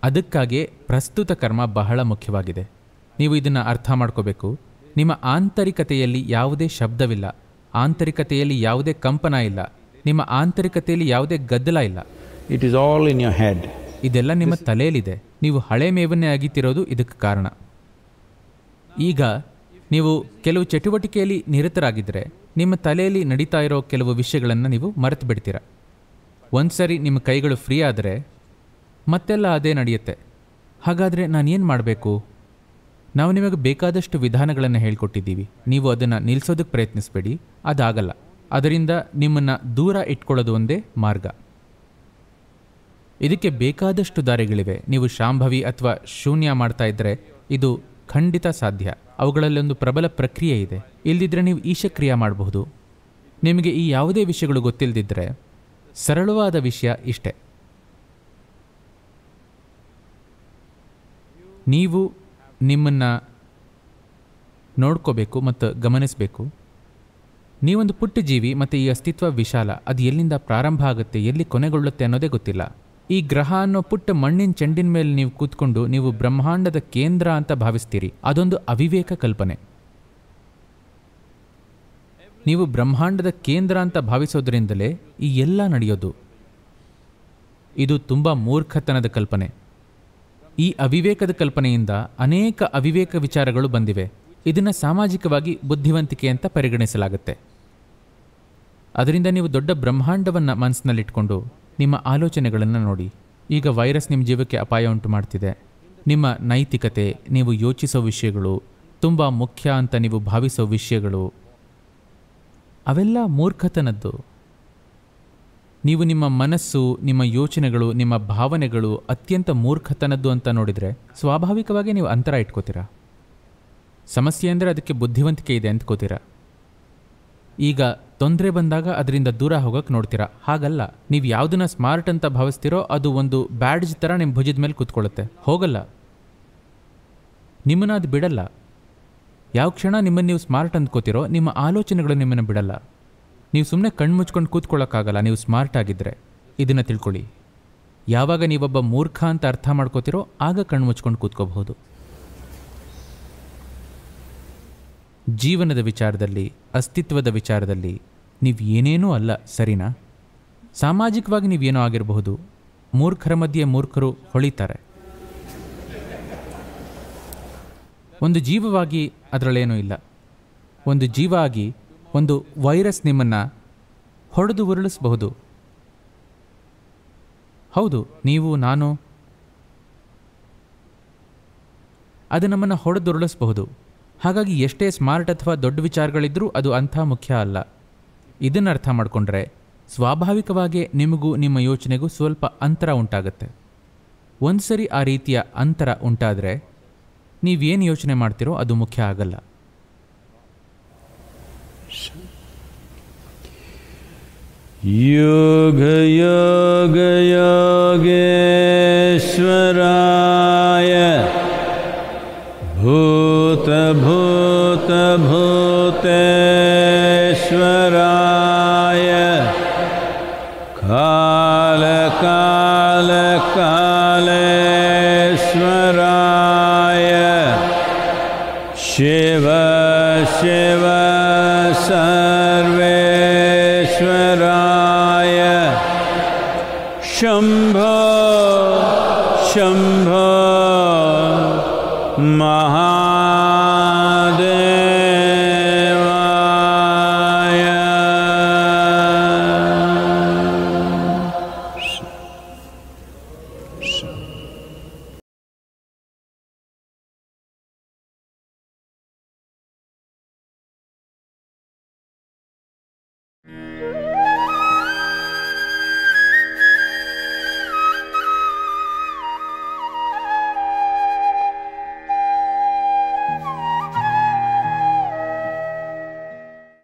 Speaker 2: ಅದಕ್ಕಾಗಿಯೇ ಪ್ರಸ್ತುತ ಕರ್ಮ ಬಹಳ ಮುಖ್ಯವಾಗಿದೆ ನೀವು ಇದನ್ನು ಅರ್ಥ ಮಾಡ್ಕೋಬೇಕು ನಿಮ್ಮ ಆಂತರಿಕತೆಯಲ್ಲಿ ಯಾವುದೇ ಶಬ್ದವಿಲ್ಲ ಆಂತರಿಕತೆಯಲ್ಲಿ ಯಾವುದೇ ಕಂಪನ ಇಲ್ಲ ನಿಮ್ಮ ಆಂತರಿಕತೆಯಲ್ಲಿ ಯಾವುದೇ ಗದ್ದಲ ಇಲ್ಲ it is all in your head ಇದೆಲ್ಲ ನಿಮ್ಮ ತಲೆಯಲ್ಲಿದೆ ನೀವು ಹಳೆ ಮೇವನ್ನೇ ಆಗಿತ್ತಿರೋದು ಇದಕ್ಕೆ ಕಾರಣ ಈಗ ನೀವು ಕೆಲವು ಚಟುವಟಿಕೆಯಲ್ಲಿ ನಿರತರಾಗಿದ್ದರೆ ನಿಮ್ಮ ತಲೆಯಲ್ಲಿ ನಡೀತಾ ಇರೋ ಕೆಲವು ವಿಷಯಗಳನ್ನು ನೀವು ಮರೆತು ಬಿಡ್ತೀರ ಒಂದು ಸರಿ ನಿಮ್ಮ ಕೈಗಳು ಫ್ರೀ ಆದರೆ ಮತ್ತೆಲ್ಲ ಅದೇ ನಡೆಯುತ್ತೆ ಹಾಗಾದರೆ ನಾನೇನು ಮಾಡಬೇಕು ನಾವು ನಿಮಗೆ ಬೇಕಾದಷ್ಟು ವಿಧಾನಗಳನ್ನು ಹೇಳ್ಕೊಟ್ಟಿದ್ದೀವಿ ನೀವು ಅದನ್ನು ನಿಲ್ಲಿಸೋದಕ್ಕೆ ಪ್ರಯತ್ನಿಸಬೇಡಿ ಅದಾಗಲ್ಲ ಅದರಿಂದ ನಿಮ್ಮನ್ನು ದೂರ ಇಟ್ಕೊಳ್ಳೋದು ಒಂದೇ ಮಾರ್ಗ ಇದಕ್ಕೆ ಬೇಕಾದಷ್ಟು ದಾರಿಗಳಿವೆ ನೀವು ಶಾಂಭವಿ ಅಥವಾ ಶೂನ್ಯ ಮಾಡ್ತಾ ಇದ್ದರೆ ಇದು ಖಂಡಿತ ಸಾಧ್ಯ ಅವುಗಳಲ್ಲಿ ಒಂದು ಪ್ರಬಲ ಪ್ರಕ್ರಿಯೆ ಇದೆ ಇಲ್ದಿದ್ರೆ ನೀವು ಈಶಕ್ರಿಯೆ ಮಾಡಬಹುದು ನಿಮಗೆ ಈ ಯಾವುದೇ ವಿಷಯಗಳು ಗೊತ್ತಿಲ್ಲದಿದ್ದರೆ ಸರಳವಾದ ವಿಷಯ ಇಷ್ಟೆ ನೀವು ನಿಮ್ಮನ್ನು ನೋಡ್ಕೋಬೇಕು ಮತ್ತು ಗಮನಿಸಬೇಕು ನೀವೊಂದು ಪುಟ್ಟ ಜೀವಿ ಮತ್ತು ಈ ಅಸ್ತಿತ್ವ ವಿಶಾಲ ಅದು ಎಲ್ಲಿಂದ ಪ್ರಾರಂಭ ಆಗುತ್ತೆ ಎಲ್ಲಿ ಕೊನೆಗೊಳ್ಳುತ್ತೆ ಅನ್ನೋದೇ ಗೊತ್ತಿಲ್ಲ ಈ ಗ್ರಹ ಅನ್ನೋ ಪುಟ್ಟ ಮಣ್ಣಿನ ಚೆಂಡಿನ ಮೇಲೆ ನೀವು ಕೂತ್ಕೊಂಡು ನೀವು ಬ್ರಹ್ಮಾಂಡದ ಕೇಂದ್ರ ಅಂತ ಭಾವಿಸ್ತೀರಿ ಅದೊಂದು ಅವಿವೇಕ ಕಲ್ಪನೆ ನೀವು ಬ್ರಹ್ಮಾಂಡದ ಕೇಂದ್ರ ಅಂತ ಭಾವಿಸೋದ್ರಿಂದಲೇ ಈ ಎಲ್ಲ ನಡೆಯೋದು ಇದು ತುಂಬ ಮೂರ್ಖತನದ ಕಲ್ಪನೆ ಈ ಅವಿವೇಕದ ಕಲ್ಪನೆಯಿಂದ ಅನೇಕ ಅವಿವೇಕ ವಿಚಾರಗಳು ಬಂದಿವೆ ಇದನ್ನು ಸಾಮಾಜಿಕವಾಗಿ ಬುದ್ಧಿವಂತಿಕೆ ಅಂತ ಪರಿಗಣಿಸಲಾಗುತ್ತೆ ಅದರಿಂದ ನೀವು ದೊಡ್ಡ ಬ್ರಹ್ಮಾಂಡವನ್ನು ಮನಸ್ಸಿನಲ್ಲಿಟ್ಕೊಂಡು ನಿಮ್ಮ ಆಲೋಚನೆಗಳನ್ನು ನೋಡಿ ಈಗ ವೈರಸ್ ನಿಮ್ಮ ಜೀವಕ್ಕೆ ಅಪಾಯ ಉಂಟು ಮಾಡ್ತಿದೆ ನಿಮ್ಮ ನೈತಿಕತೆ ನೀವು ಯೋಚಿಸೋ ವಿಷಯಗಳು ತುಂಬ ಮುಖ್ಯ ಅಂತ ನೀವು ಭಾವಿಸೋ ವಿಷಯಗಳು ಅವೆಲ್ಲ ಮೂರ್ಖತನದ್ದು ನೀವು ನಿಮ್ಮ ಮನಸ್ಸು ನಿಮ್ಮ ಯೋಚನೆಗಳು ನಿಮ್ಮ ಭಾವನೆಗಳು ಅತ್ಯಂತ ಮೂರ್ಖತನದ್ದು ಅಂತ ನೋಡಿದರೆ ಸ್ವಾಭಾವಿಕವಾಗಿ ನೀವು ಅಂತರ ಇಟ್ಕೋತೀರ ಸಮಸ್ಯೆ ಅಂದರೆ ಅದಕ್ಕೆ ಬುದ್ಧಿವಂತಿಕೆ ಇದೆ ಅಂದ್ಕೋತೀರ ಈಗ ತೊಂದರೆ ಬಂದಾಗ ಅದರಿಂದ ದೂರ ಹೋಗಕ್ಕೆ ನೋಡ್ತೀರಾ ಹಾಗಲ್ಲ ನೀವು ಯಾವುದನ್ನ ಸ್ಮಾರ್ಟ್ ಅಂತ ಭಾವಿಸ್ತೀರೋ ಅದು ಒಂದು ಬ್ಯಾಡ್ಜ್ ಥರ ನಿಮ್ಮ ಭುಜದ ಮೇಲೆ ಕೂತ್ಕೊಳ್ಳುತ್ತೆ ಹೋಗಲ್ಲ ನಿಮ್ಮನ್ನ ಅದು ಬಿಡಲ್ಲ ಯಾವ ಕ್ಷಣ ನಿಮ್ಮನ್ನು ನೀವು ಸ್ಮಾರ್ಟ್ ಅಂದ್ಕೋತಿರೋ ನಿಮ್ಮ ಆಲೋಚನೆಗಳು ನಿಮ್ಮನ್ನು ಬಿಡಲ್ಲ ನೀವು ಸುಮ್ಮನೆ ಕಣ್ಣು ಮುಚ್ಕೊಂಡು ಕೂತ್ಕೊಳ್ಳೋಕ್ಕಾಗಲ್ಲ ನೀವು ಸ್ಮಾರ್ಟ್ ಆಗಿದ್ದರೆ ಇದನ್ನು ತಿಳ್ಕೊಳ್ಳಿ ಯಾವಾಗ ನೀವೊಬ್ಬ ಮೂರ್ಖ ಅಂತ ಅರ್ಥ ಮಾಡ್ಕೋತಿರೋ ಆಗ ಕಣ್ಣು ಮುಚ್ಕೊಂಡು ಕೂತ್ಕೋಬಹುದು ಜೀವನದ ವಿಚಾರದಲ್ಲಿ ಅಸ್ತಿತ್ವದ ವಿಚಾರದಲ್ಲಿ ನೀವು ಏನೇನೂ ಅಲ್ಲ ಸರಿನಾ ಸಾಮಾಜಿಕವಾಗಿ ನೀವೇನೋ ಆಗಿರಬಹುದು ಮೂರ್ಖರ ಮಧ್ಯೆ ಮೂರ್ಖರು ಹೊಳಿತಾರೆ ಒಂದು ಜೀವವಾಗಿ ಅದರಲ್ಲೇನೂ ಇಲ್ಲ ಒಂದು ಜೀವ ಆಗಿ ಒಂದು ವೈರಸ್ ನಿಮ್ಮನ್ನು ಹೊಡೆದು ಉರುಳಿಸಬಹುದು ಹೌದು ನೀವು ನಾನು ಅದು ನಮ್ಮನ್ನು ಹೊಡೆದುರುಳಿಸಬಹುದು ಹಾಗಾಗಿ ಎಷ್ಟೇ ಸ್ಮಾರ್ಟ್ ಅಥವಾ ದೊಡ್ಡ ವಿಚಾರಗಳಿದ್ರೂ ಅದು ಅಂಥ ಮುಖ್ಯ ಅಲ್ಲ ಇದನ್ನು ಅರ್ಥ ಮಾಡಿಕೊಂಡ್ರೆ ಸ್ವಾಭಾವಿಕವಾಗಿ ನಿಮಗೂ ನಿಮ್ಮ ಯೋಚನೆಗೂ ಸ್ವಲ್ಪ ಅಂತರ ಉಂಟಾಗುತ್ತೆ ಒಂದು ಸರಿ ಆ ರೀತಿಯ ಅಂತರ ಉಂಟಾದರೆ ನೀವೇನು ಯೋಚನೆ ಮಾಡ್ತಿರೋ ಅದು ಮುಖ್ಯ ಆಗಲ್ಲ
Speaker 1: ಯೋಗೇಶ್ವರಾಯ ಭೂ भूतभूतेश्वराय कालकालकालेश्वराय शिव शिव सर्वेश्वराय शम्भ